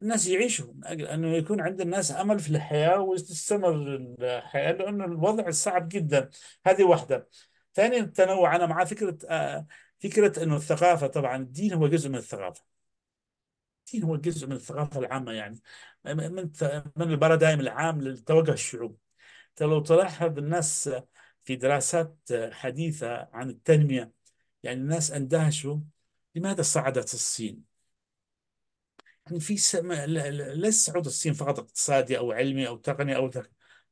الناس يعيشوا من أجل أنه يكون عند الناس أمل في الحياة وتستمر الحياة لأنه الوضع صعب جدا هذه واحدة ثانيا التنوع أنا مع فكرة آه، فكرة أنه الثقافة طبعا الدين هو جزء من الثقافة هو جزء من الثقافة العامة يعني من من البارادايم العام لتوجه الشعوب لو تلاحظ الناس في دراسات حديثة عن التنمية يعني الناس اندهشوا لماذا صعدت الصين يعني في سم... ليس صعود الصين فقط اقتصادي أو علمي أو تقني أو ذكي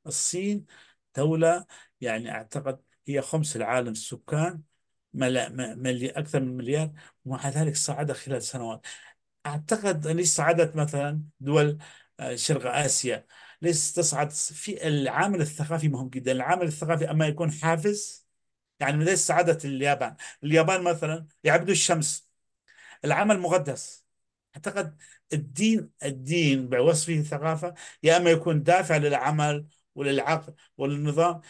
الصين دولة يعني أعتقد هي خمس العالم السكان ملي... ملي... أكثر من مليار ومع ذلك صعد خلال سنوات أعتقد ليش صعدت مثلا دول آه، شرق آسيا ليش تصعد في العامل الثقافي مهم جدا العامل الثقافي أما يكون حافز يعني ليش صعدت اليابان اليابان مثلا يعبدوا الشمس العمل مقدس أعتقد الدين الدين بوصفه ثقافة يا أما يكون دافع للعمل وللعقل وللنظام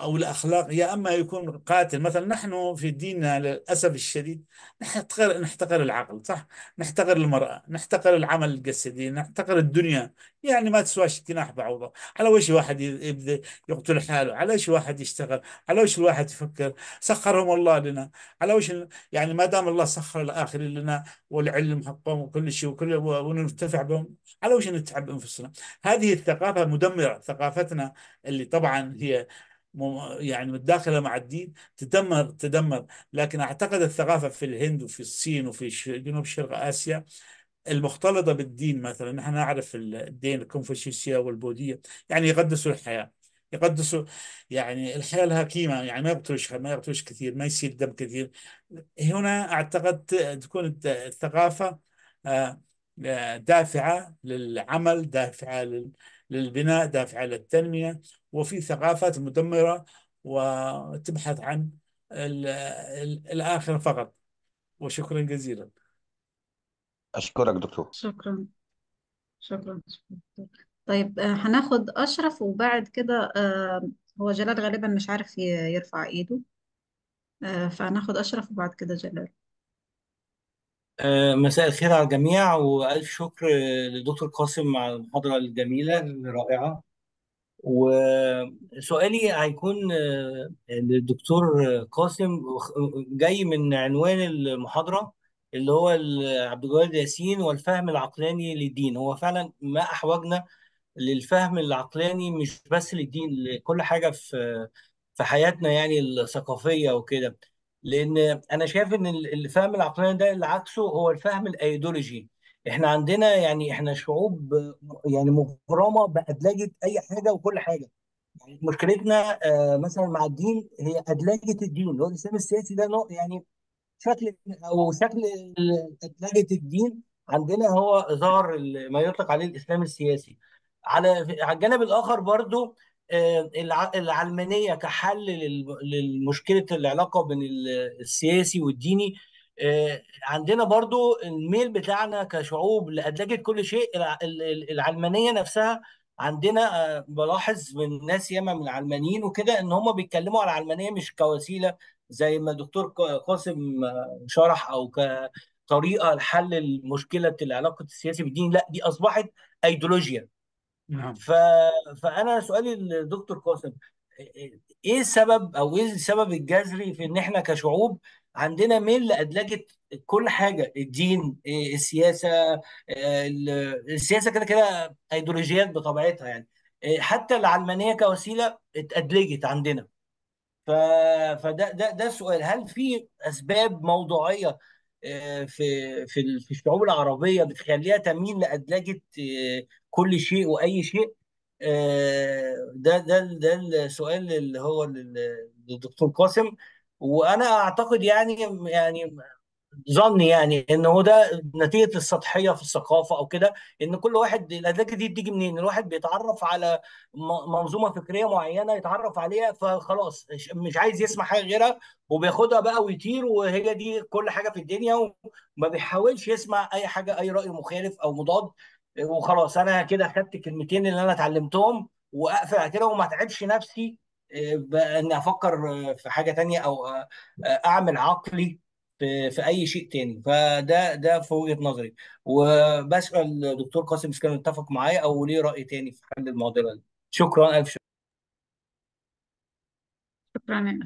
او الاخلاق يا اما يكون قاتل مثلا نحن في ديننا للاسف الشديد نحتقر نحتقر العقل صح نحتقر المراه نحتقر العمل الجسدي نحتقر الدنيا يعني ما تسواش جناح بعوضه على وش واحد يبدا يقتل حاله على وش واحد يشتغل على وش الواحد يفكر سخرهم الله لنا على وش يعني ما دام الله سخر الاخرين لنا والعلم حقهم وكل شيء وكل ونرتفع بهم على وش نتعب انفسنا هذه الثقافه مدمره ثقافتنا اللي طبعا هي يعني متداخله مع الدين تدمر تدمر لكن اعتقد الثقافه في الهند وفي الصين وفي جنوب شرق اسيا المختلطه بالدين مثلا نحن نعرف الدين الكونفوشيسية والبوذيه يعني يقدسوا الحياه يقدسوا يعني الحياه لها قيمه يعني ما يقتلوش ما يقتلوش كثير ما يسيل دم كثير هنا اعتقد تكون الثقافه آه، آه، دافعه للعمل دافعه للبناء دافعه للتنميه وفي ثقافات مدمرة وتبحث عن الآخر فقط وشكرا جزيلا أشكرك دكتور شكرا شكرا شكرا طيب آه، هناخد أشرف وبعد كده آه، هو جلال غالبا مش عارف يرفع إيده آه، فهناخد أشرف وبعد كده جلال مساء الخير على الجميع وألف شكر لدكتور قاسم على المحاضرة الجميلة الرائعة وسؤالي هيكون آه، آه، للدكتور آه، قاسم جاي من عنوان المحاضرة اللي هو عبد الجواد ياسين والفهم العقلاني للدين هو فعلا ما أحوجنا للفهم العقلاني مش بس للدين لكل حاجة في في حياتنا يعني الثقافية وكده لأن أنا شايف إن الفهم العقلاني ده اللي عكسه هو الفهم الأيديولوجي احنا عندنا يعني احنا شعوب يعني مغرمه بادلجه اي حاجه وكل حاجه يعني مشكلتنا آه، مثلا مع الدين هي ادلجه الدين اللي هو الاسلام السياسي ده نوع يعني شكل او شكل ادلجه الدين عندنا هو ظهر ما يطلق عليه الاسلام السياسي على على الجانب الاخر برضو آه، العلمانيه كحل لمشكله العلاقه بين السياسي والديني آه، عندنا برضو الميل بتاعنا كشعوب لأدلجة كل شيء العلمانية نفسها عندنا بلاحظ آه، من ناس ياما من العلمانيين وكده ان هم بيتكلموا على العلمانيه مش كوسيله زي ما دكتور قاسم آه، شرح او كطريقه لحل مشكله العلاقه السياسي بالدين لا دي اصبحت ايديولوجيا نعم ف... فانا سؤالي للدكتور قاسم ايه السبب او ايه السبب الجذري في ان احنا كشعوب عندنا ميل لأدلجة كل حاجة الدين آه، السياسة آه، السياسة كده كده أيديولوجيات بطبيعتها يعني آه، حتى العلمانية كوسيلة اتأدلجت عندنا ف... فده ده ده السؤال هل في أسباب موضوعية في في في الشعوب العربية بتخليها تميل لأدلجة كل شيء وأي شيء ده ده ده السؤال اللي هو للدكتور قاسم وانا اعتقد يعني يعني ظني يعني ان هو ده نتيجه السطحيه في الثقافه او كده ان كل واحد الاداه دي بتيجي منين؟ الواحد بيتعرف على منظومه فكريه معينه يتعرف عليها فخلاص مش عايز يسمع حاجه غيرها وبياخدها بقى ويطير وهي دي كل حاجه في الدنيا وما بيحاولش يسمع اي حاجه اي راي مخالف او مضاد وخلاص انا كده خدت كلمتين اللي انا اتعلمتهم واقفل على كده وما اتعبش نفسي اني افكر في حاجه تانية او اعمل عقلي في, في اي شيء تاني فده ده في وجهه نظري وبسال دكتور قاسم اذا كان متفق معايا او ليه راي تاني في حل المعضله دي شكرا الف شكرا شكرا يا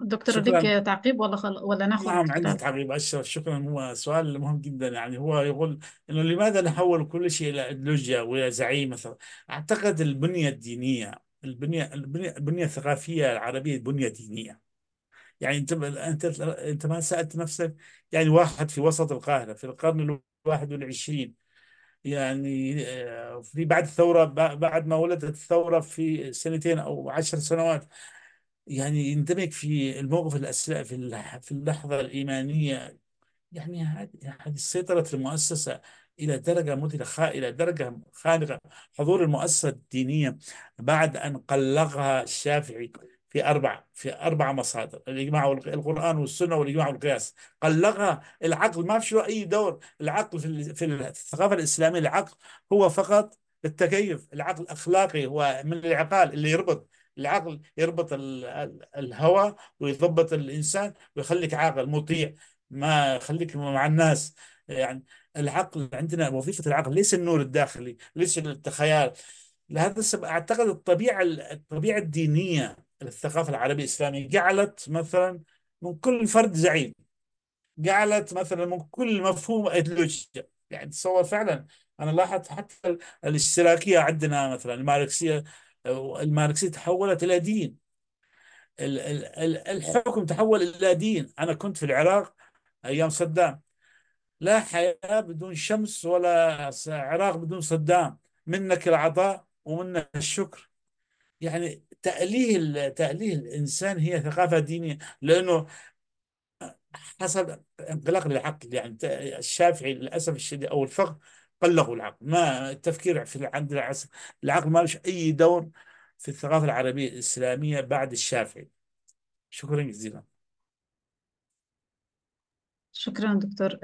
دكتور شكرا تعقيب ولا خل... ولا ناخذ نعم عندي تعقيب أشرف شكرا هو سؤال مهم جدا يعني هو يقول انه لماذا نحول كل شيء الى ايديولوجيا والى زعيم مثلا اعتقد البنيه الدينيه البنية البنية, البنية الثقافية العربية بنية دينية يعني انت انت انت ما سالت نفسك يعني واحد في وسط القاهره في القرن الواحد والعشرين يعني آه، في بعد الثوره بعد ما ولدت الثوره في سنتين او عشر سنوات يعني يندمج في الموقف الاسلاء في في اللحظه الايمانيه يعني هذه سيطره المؤسسه الى درجه مدلخه الى درجه خانقه حضور المؤسسه الدينيه بعد ان قلغها الشافعي في اربع في اربع مصادر الاجماع والقران والسنه والاجماع والقياس قلغها العقل ما في اي دور العقل في في الثقافه الاسلاميه العقل هو فقط التكيف العقل الاخلاقي هو من العقال اللي يربط العقل يربط الهوى ويضبط الانسان ويخليك عاقل مطيع ما يخليك مع الناس يعني العقل عندنا وظيفه العقل ليس النور الداخلي ليس الخيال لهذا السبب اعتقد الطبيعه الطبيعه الدينيه للثقافه العربيه الاسلاميه جعلت مثلا من كل فرد زعيم جعلت مثلا من كل مفهوم ايديولوجيا يعني تصور فعلا انا لاحظت حتى الاشتراكيه عندنا مثلا الماركسيه الماركسيه تحولت الى دين الحكم تحول الى دين انا كنت في العراق ايام صدام لا حياة بدون شمس ولا عراق بدون صدام منك العطاء ومنك الشكر يعني تأليه تأليه الإنسان هي ثقافة دينية لأنه حصل انقلاق للعقل يعني الشافعي للأسف الشديد أو الفقه قلقوا العقل ما التفكير في عند العصر العقل ما له أي دور في الثقافة العربية الإسلامية بعد الشافعي شكرا جزيلا شكرا دكتور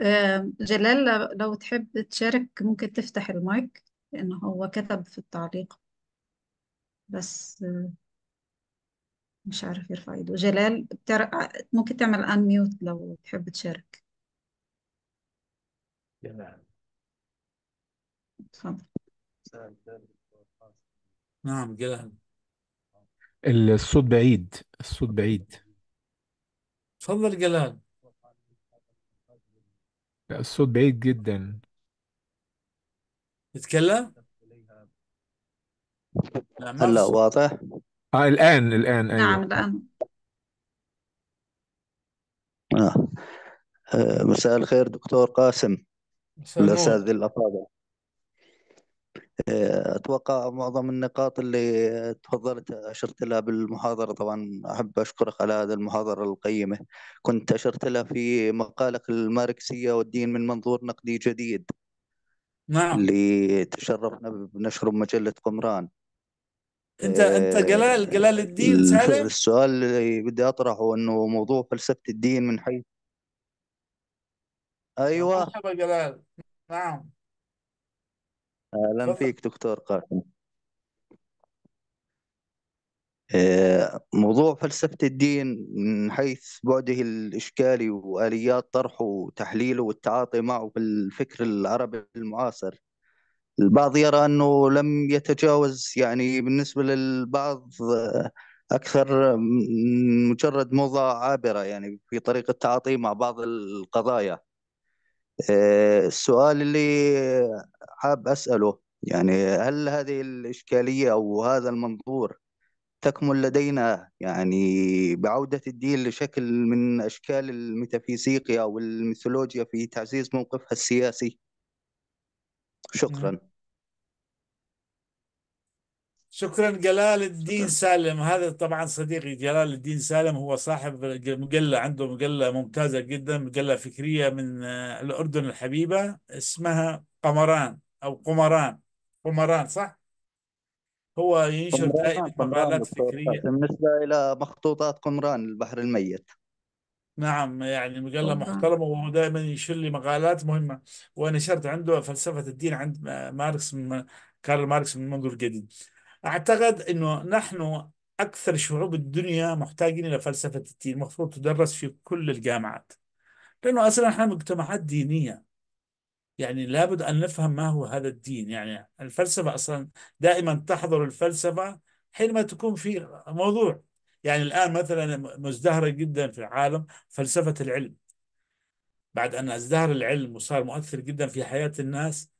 جلال لو تحب تشارك ممكن تفتح المايك لأنه هو كتب في التعليق بس آه، مش عارف يرفع ايده جلال آه، ممكن تعمل ان ميوت لو تحب تشارك جلال تفضل نعم جلال الصوت بعيد الصوت بعيد تفضل جلال الصوت بعيد جدا تتكلم لا ما هلا واضح اه الآن الآن أيوة. نعم ايوه الآن آه. آه، مساء الخير دكتور قاسم مساء النور الأساتذة الأفاضل آه، اتوقع معظم النقاط اللي تفضلت اشرت لها بالمحاضره طبعا احب اشكرك على هذه المحاضره القيمه كنت اشرت لها في مقالك الماركسيه والدين من منظور نقدي جديد نعم اللي تشرفنا بنشره بمجله قمران انت انت آه، جلال جلال الدين سالم السؤال اللي بدي اطرحه انه موضوع فلسفه الدين من حيث ايوه مرحبا جلال نعم أهلا فيك دكتور قاسم آه، موضوع فلسفة الدين من حيث بعده الإشكالي وآليات طرحه وتحليله والتعاطي معه في الفكر العربي المعاصر البعض يرى أنه لم يتجاوز يعني بالنسبة للبعض آه، أكثر من مجرد موضة عابرة يعني في طريقة تعاطيه مع بعض القضايا آه، السؤال اللي حاب أسأله يعني هل هذه الإشكالية أو هذا المنظور تكمن لدينا يعني بعودة الدين لشكل من أشكال الميتافيزيقيا أو الميثولوجيا في تعزيز موقفها السياسي شكرا شكرا جلال الدين سالم هذا طبعا صديقي جلال الدين سالم هو صاحب مجلة عنده مجلة ممتازة جدا مجلة فكرية من آه، الأردن الحبيبة اسمها قمران أو قمران قمران صح؟ هو ينشر دائما مقالات فكرية بالنسبة إلى مخطوطات قمران البحر الميت نعم يعني مجلة محترمة وهو دائما ينشر لي مقالات مهمة ونشرت عنده فلسفة الدين عند آه، ماركس من كارل ماركس من منظور جديد أعتقد أنه نحن أكثر شعوب الدنيا محتاجين إلى فلسفة الدين المفروض تدرس في كل الجامعات لأنه أصلا إحنا مجتمعات دينية يعني لابد أن نفهم ما هو هذا الدين يعني الفلسفة أصلا دائما تحضر الفلسفة حينما تكون في موضوع يعني الآن مثلا مزدهرة جدا في العالم فلسفة العلم بعد أن ازدهر العلم وصار مؤثر جدا في حياة الناس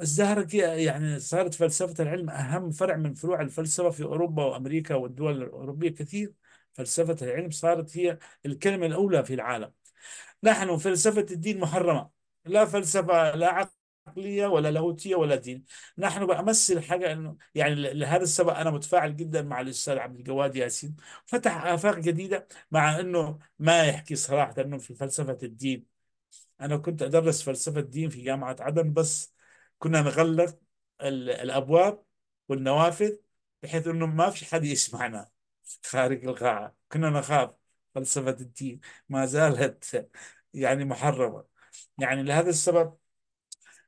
الزهرة يعني صارت فلسفة العلم أهم فرع من فروع الفلسفة في أوروبا وأمريكا والدول الأوروبية كثير فلسفة العلم صارت هي الكلمة الأولى في العالم نحن فلسفة الدين محرمة لا فلسفة لا عقلية ولا لاهوتية ولا دين نحن بأمس الحاجة أنه يعني لهذا السبب أنا متفاعل جدا مع الأستاذ عبد الجواد ياسين فتح آفاق جديدة مع أنه ما يحكي صراحة أنه في فلسفة الدين أنا كنت أدرس فلسفة الدين في جامعة عدن بس كنا نغلق الابواب والنوافذ بحيث انه ما في حد يسمعنا خارج القاعه كنا نخاف فلسفه الدين ما زالت يعني محرمه يعني لهذا السبب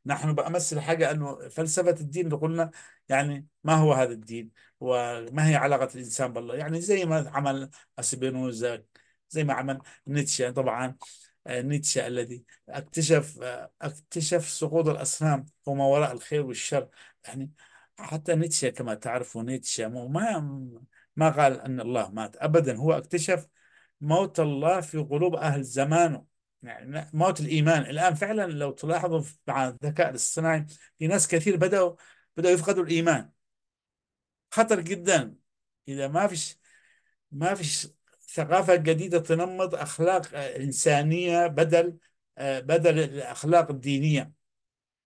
نحن بأمس الحاجة أنه فلسفة الدين اللي قلنا يعني ما هو هذا الدين وما هي علاقة الإنسان بالله يعني زي ما عمل أسبينوزا زي ما عمل نيتشه طبعا نيتشه الذي اكتشف اكتشف سقوط الاصنام وما وراء الخير والشر يعني حتى نيتشه كما تعرفوا نيتشه ما ما قال ان الله مات ابدا هو اكتشف موت الله في قلوب اهل زمانه يعني موت الايمان الان فعلا لو تلاحظوا مع الذكاء الاصطناعي في ناس كثير بداوا بداوا يفقدوا الايمان خطر جدا اذا ما فيش ما فيش ثقافة جديدة تنمط أخلاق آه، إنسانية بدل آه، بدل الأخلاق الدينية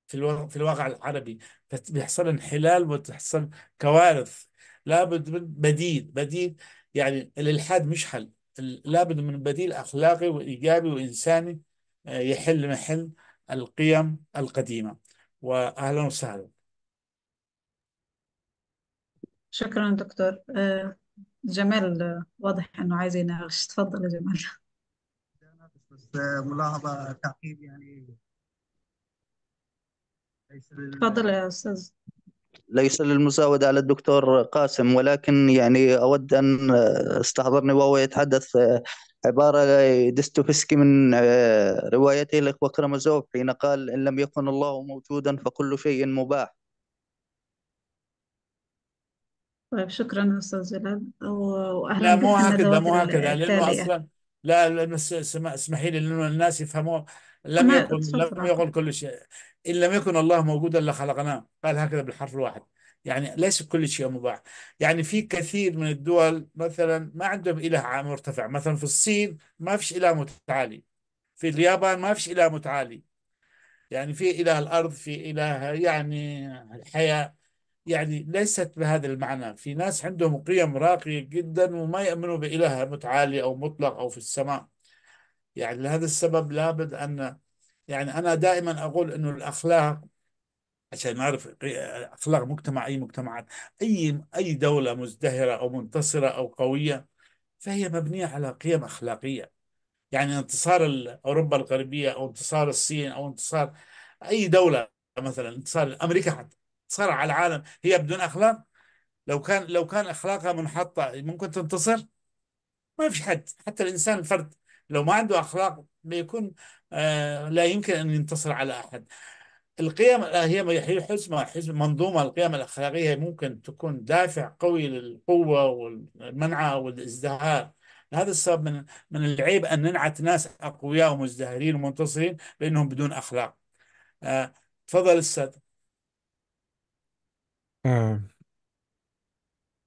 في في الواقع العربي فبيحصل انحلال وتحصل كوارث لابد من بديل بديل يعني الإلحاد مش حل لابد من بديل أخلاقي وإيجابي وإنساني آه، يحل محل القيم القديمة وأهلا وسهلا شكرا دكتور جمال واضح انه عايز يناقش تفضل يا جمال بس ملاحظه تعقيب يعني ليس تفضل يا استاذ ليس للمزاودة على الدكتور قاسم ولكن يعني أود أن استحضرني وهو يتحدث آه، عبارة دستوفسكي من آه، روايته الإخوة كرامازوف حين قال إن لم يكن الله موجودا فكل شيء مباح طيب شكرا أستاذ جلال وأهلا لا مو بكم هكذا الندوات مو هكذا لأنه التالية أصلا لا لأنه اسمحي لي لأنه الناس يفهموا لم أنا يكن لم يقل كل شيء إن لم يكن الله موجودا لخلقناه قال هكذا بالحرف الواحد يعني ليس كل شيء مباح يعني في كثير من الدول مثلا ما عندهم إله مرتفع مثلا في الصين ما فيش إله متعالي في اليابان ما فيش إله متعالي يعني في إله الأرض في إله يعني الحياة يعني ليست بهذا المعنى في ناس عندهم قيم راقية جدا وما يؤمنوا بإله متعالي أو مطلق أو في السماء يعني لهذا السبب لابد أن يعني أنا دائما أقول أنه الأخلاق عشان نعرف أخلاق مجتمع أي مجتمعات أي أي دولة مزدهرة أو منتصرة أو قوية فهي مبنية على قيم أخلاقية يعني انتصار أوروبا الغربية أو انتصار الصين أو انتصار أي دولة مثلا انتصار أمريكا حتى صار على العالم هي بدون اخلاق لو كان لو كان اخلاقها منحطه ممكن تنتصر ما في حد حتى الانسان الفرد لو ما عنده اخلاق بيكون آه لا يمكن ان ينتصر على احد القيم آه، هي حزمة حزمه منظومة القيم الأخلاقية ممكن تكون دافع قوي للقوة والمنعة والازدهار هذا السبب من من العيب أن ننعت ناس أقوياء ومزدهرين ومنتصرين بأنهم بدون أخلاق آه تفضل استاذ آه.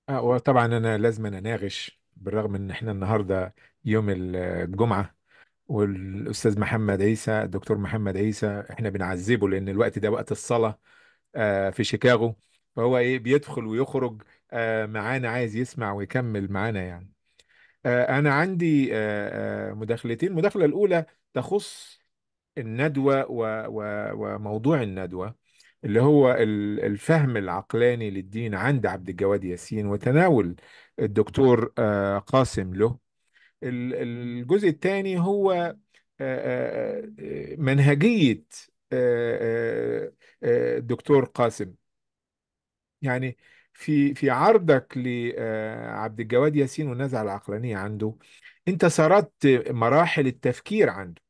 آه وطبعا أنا لازم أنا أناغش بالرغم إن إحنا النهاردة يوم الجمعة والأستاذ محمد عيسى الدكتور محمد عيسى إحنا بنعذبه لأن الوقت ده وقت الصلاة آه، في شيكاغو فهو ايه بيدخل ويخرج آه، معانا عايز يسمع ويكمل معانا يعني آه، انا عندي آه، آه، مداخلتين المداخله الاولى تخص الندوه و- و- وموضوع الندوه اللي هو الفهم العقلاني للدين عند عبد الجواد ياسين وتناول الدكتور آه، قاسم له الجزء الثاني هو آه، آه، منهجية الدكتور قاسم يعني في في عرضك لعبد الجواد ياسين والنزعة العقلانية عنده انت سردت مراحل التفكير عنده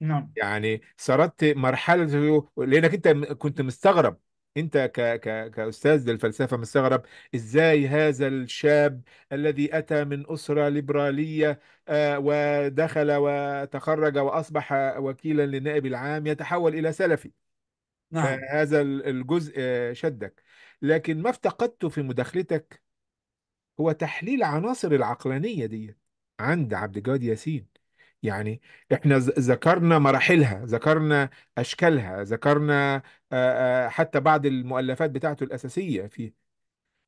نعم يعني سردت مرحله لانك انت كنت مستغرب انت ك ك كاستاذ للفلسفه مستغرب ازاي هذا الشاب الذي اتى من اسره ليبراليه آه، ودخل وتخرج واصبح وكيلا للنائب العام يتحول الى سلفي نعم هذا الجزء آه، شدك لكن ما افتقدته في مداخلتك هو تحليل عناصر العقلانيه دي عند عبد الجواد ياسين يعني احنا ذكرنا مراحلها ذكرنا اشكالها ذكرنا حتى بعض المؤلفات بتاعته الاساسيه فيه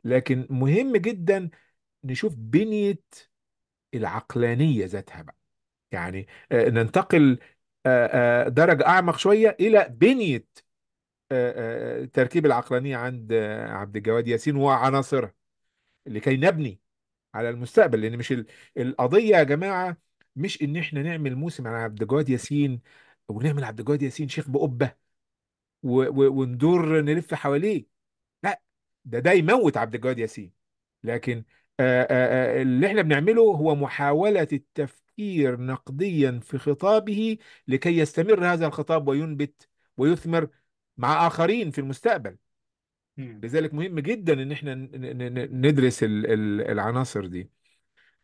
لكن مهم جدا نشوف بنيه العقلانيه ذاتها بقى يعني ننتقل درجه اعمق شويه الى بنيه تركيب العقلانيه عند عبد الجواد ياسين وعناصرها لكي نبني على المستقبل لان مش القضيه يا جماعه مش ان احنا نعمل موسم على عبد الجواد ياسين ونعمل عبد الجواد ياسين شيخ بقبه و... و... وندور نلف حواليه لا ده ده يموت عبد الجواد ياسين لكن آآ آآ اللي احنا بنعمله هو محاولة التفكير نقديا في خطابه لكي يستمر هذا الخطاب وينبت ويثمر مع آخرين في المستقبل لذلك مهم جدا ان احنا ندرس العناصر دي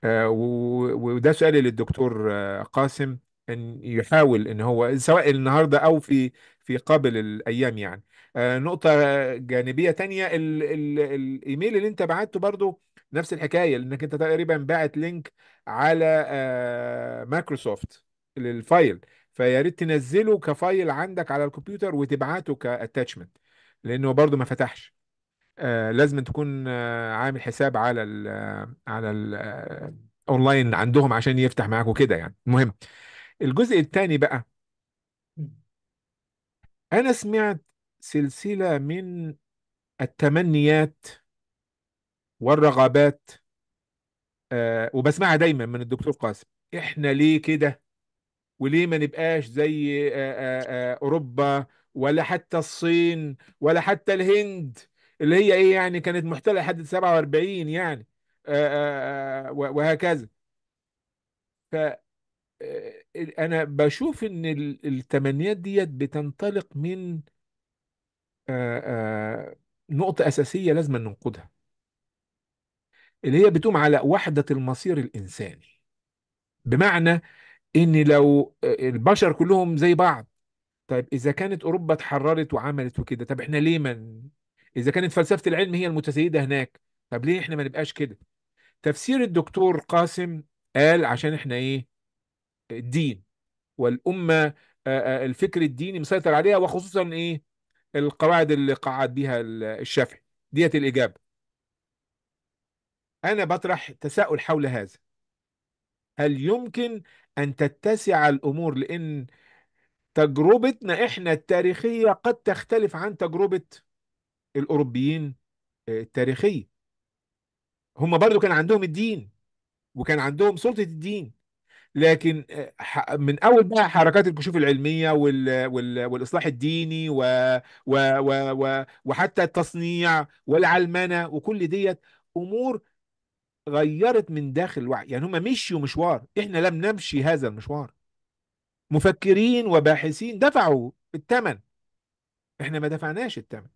آه، وده سؤالي للدكتور آه، قاسم ان يحاول ان هو سواء النهارده او في في قابل الايام يعني آه، نقطه جانبيه تانية الايميل اللي انت بعته برضو نفس الحكايه لانك انت تقريبا باعت لينك على مايكروسوفت للفايل فيا ريت تنزله كفايل عندك على الكمبيوتر وتبعته كاتاتشمنت لانه برضو ما فتحش آه، لازم تكون آه، عامل حساب على الـ آه، على الاونلاين اونلاين عندهم عشان يفتح معاك وكده يعني المهم الجزء الثاني بقى انا سمعت سلسله من التمنيات والرغبات آه وبسمعها دايما من الدكتور قاسم احنا ليه كده وليه ما نبقاش زي اوروبا ولا حتى الصين ولا حتى الهند اللي هي ايه يعني كانت محتله لحد 47 يعني آه، آه، آه، وهكذا ف انا بشوف ان التمنيات ديت بتنطلق من نقطه اساسيه لازم ننقدها اللي هي بتقوم على وحده المصير الانساني بمعنى ان لو البشر كلهم زي بعض طيب اذا كانت اوروبا اتحررت وعملت وكده طب احنا ليه ما اذا كانت فلسفه العلم هي المتسيده هناك طب ليه احنا ما نبقاش كده تفسير الدكتور قاسم قال عشان احنا ايه الدين والامه آه، آه، الفكر الديني مسيطر عليها وخصوصا ايه القواعد اللي قعد بيها الشافعي ديت الاجابه انا بطرح تساؤل حول هذا هل يمكن ان تتسع الامور لان تجربتنا احنا التاريخيه قد تختلف عن تجربه الأوروبيين آه، التاريخية هم برضو كان عندهم الدين وكان عندهم سلطة الدين لكن آه، من اول بقى حركات الكشوف العلميه وال وال والاصلاح الديني و و و و وحتى التصنيع والعلمنه وكل ديت امور غيرت من داخل الوعي يعني هم مشيوا مشوار احنا لم نمشي هذا المشوار مفكرين وباحثين دفعوا الثمن احنا ما دفعناش الثمن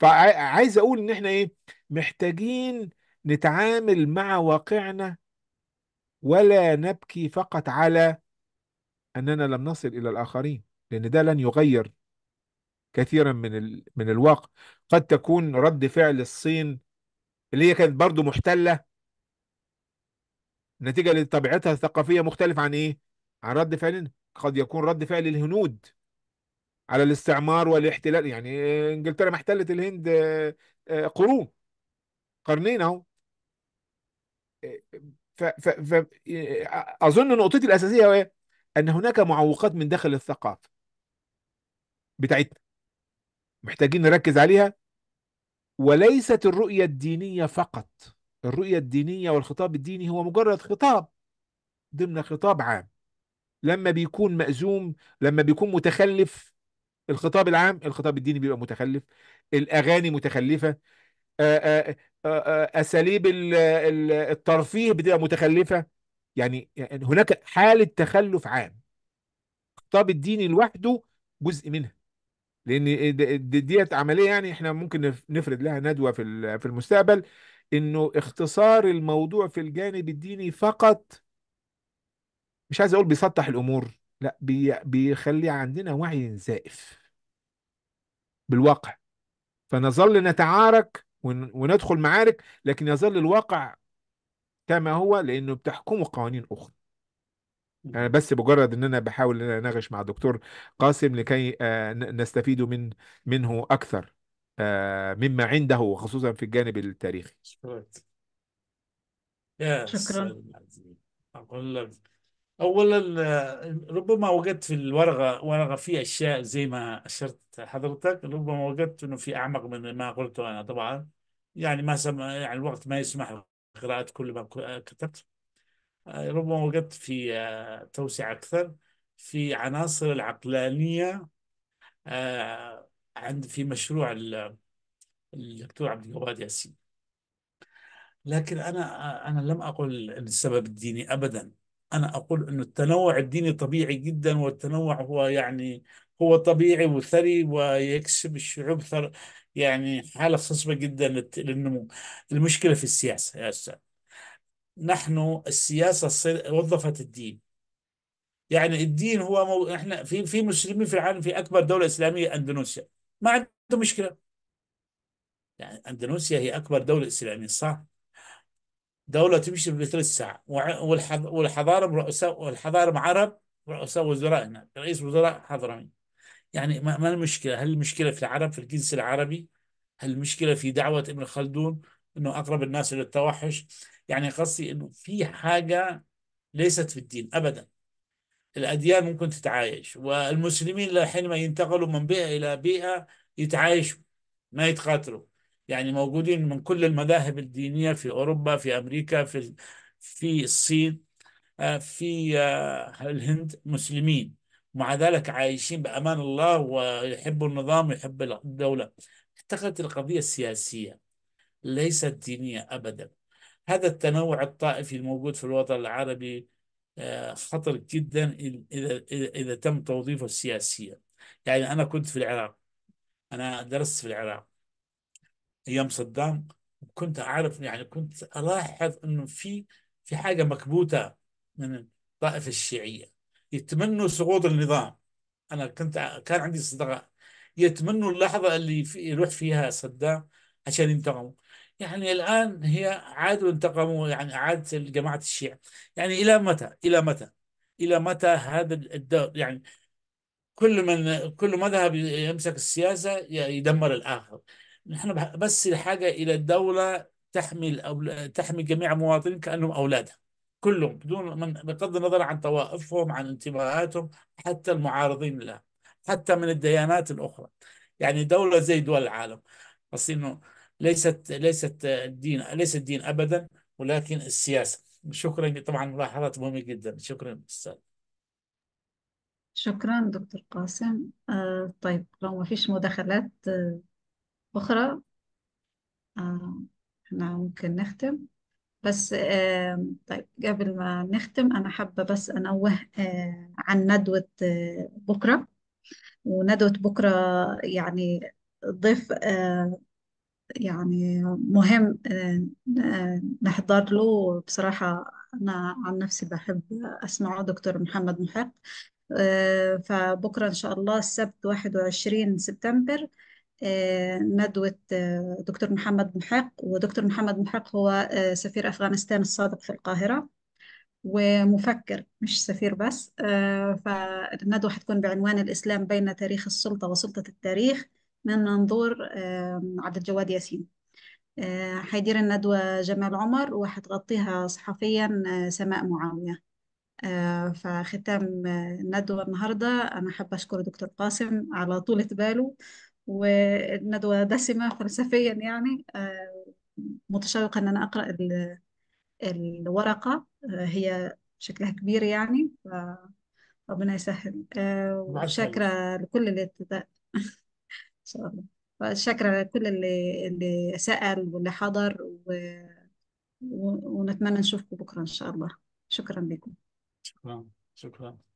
فعايز اقول ان احنا ايه محتاجين نتعامل مع واقعنا ولا نبكي فقط على اننا لم نصل الى الاخرين لان ده لن يغير كثيرا من ال... من الواقع قد تكون رد فعل الصين اللي هي كانت برضو محتله نتيجه لطبيعتها الثقافيه مختلف عن ايه عن رد فعلنا قد يكون رد فعل الهنود على الاستعمار والاحتلال يعني انجلترا ما احتلت الهند آه، آه، قرون قرنين اهو ف... ف... ف... آه، اظن نقطتي الاساسيه هو إيه؟ ان هناك معوقات من داخل الثقافه بتاعتنا محتاجين نركز عليها وليست الرؤيه الدينيه فقط الرؤيه الدينيه والخطاب الديني هو مجرد خطاب ضمن خطاب عام لما بيكون مأزوم لما بيكون متخلف الخطاب العام الخطاب الديني بيبقى متخلف الاغاني متخلفه آه، آه، آه، اساليب الترفيه بتبقى متخلفه يعني،, يعني هناك حاله تخلف عام الخطاب الديني لوحده جزء منها لان ديت عمليه يعني احنا ممكن نفرد لها ندوه في في المستقبل انه اختصار الموضوع في الجانب الديني فقط مش عايز اقول بيسطح الامور لا بيخلي عندنا وعي زائف بالواقع فنظل نتعارك وندخل معارك لكن يظل الواقع كما هو لانه بتحكمه قوانين اخرى انا بس مجرد ان انا بحاول ان انا اناقش مع الدكتور قاسم لكي آه، نستفيد من منه اكثر آه، مما عنده وخصوصا في الجانب التاريخي شكرا أقول لك اولا ربما وجدت في الورقه ورقه في اشياء زي ما اشرت حضرتك ربما وجدت انه في اعمق من ما قلته انا طبعا يعني ما سم... يعني الوقت ما يسمح قراءه كل ما كتبت آه، ربما وجدت في آه، توسعه اكثر في عناصر العقلانيه آه، عند في مشروع الدكتور عبد الجواد ياسين لكن انا انا لم اقل السبب الديني ابدا أنا أقول أن التنوع الديني طبيعي جدا والتنوع هو يعني هو طبيعي وثري ويكسب الشعوب ثر يعني حالة خصبة جدا للنمو المشكلة في السياسة يا أستاذ نحن السياسة وظفت الدين يعني الدين هو مو... احنا في في مسلمين في العالم في اكبر دوله اسلاميه اندونيسيا ما عنده مشكله يعني اندونيسيا هي اكبر دوله اسلاميه صح دولة تمشي بثلاث ساعة والحضارة برؤساء والحضارة عرب رؤساء وزراء هناك رئيس وزراء حضرمي يعني ما المشكلة هل المشكلة في العرب في الجنس العربي هل المشكلة في دعوة ابن خلدون انه اقرب الناس الى التوحش يعني قصدي انه في حاجة ليست في الدين ابدا الاديان ممكن تتعايش والمسلمين حينما ينتقلوا من بيئة الى بيئة يتعايشوا ما يتقاتلوا يعني موجودين من كل المذاهب الدينية في أوروبا في أمريكا في في الصين آه، في آه، الهند مسلمين مع ذلك عايشين بأمان الله ويحبوا النظام ويحبوا الدولة اعتقدت القضية السياسية ليست دينية أبدا هذا التنوع الطائفي الموجود في الوطن العربي آه، خطر جدا إذا, إذا, إذا تم توظيفه سياسيا يعني أنا كنت في العراق أنا درست في العراق ايام صدام كنت اعرف يعني كنت الاحظ انه في في حاجه مكبوته من الطائفه الشيعيه يتمنوا سقوط النظام انا كنت كان عندي صدقاء يتمنوا اللحظه اللي في يروح فيها صدام عشان ينتقموا يعني الان هي عادوا انتقموا يعني عادت جماعه الشيعه يعني الى متى الى متى الى متى هذا الدور يعني كل من كل مذهب يمسك السياسه يدمر الاخر نحن بس الحاجة إلى الدولة تحمي تحمي جميع المواطنين كأنهم أولادها كلهم بدون من بغض النظر عن طوائفهم عن انتماءاتهم حتى المعارضين لها حتى من الديانات الأخرى يعني دولة زي دول العالم بس إنه ليست ليست الدين ليس الدين أبدا ولكن السياسة شكرا طبعا ملاحظات مهمة جدا شكرا أستاذ شكرا دكتور قاسم آه طيب لو ما فيش مداخلات آه أخرى آه، احنا ممكن نختم بس آه، طيب قبل ما نختم أنا حابة بس أنوه آه، عن ندوة آه، بكرة وندوة بكرة يعني ضيف آه، يعني مهم آه، نحضر له بصراحة أنا عن نفسي بحب أسمعه دكتور محمد محق آه، فبكرة إن شاء الله السبت 21 سبتمبر ندوة آه، دكتور محمد محق ودكتور محمد محق هو آه، سفير أفغانستان السابق في القاهرة ومفكر مش سفير بس آه، فالندوة حتكون بعنوان الإسلام بين تاريخ السلطة وسلطة التاريخ من منظور عبد الجواد ياسين حيدير الندوة جمال عمر وحتغطيها صحفيا سماء معاوية فختام الندوة النهاردة أنا حابة أشكر دكتور قاسم على طولة باله وندوة دسمة فلسفيا يعني آه، متشوقة إن أنا أقرأ الورقة آه، هي شكلها كبير يعني ربنا يسهل آه، وشاكرة لكل اللي إن شاء الله شاكرة لكل اللي اللي سأل واللي حضر و... ونتمنى نشوفكم بكرة إن شاء الله شكرا لكم شكرا شكرا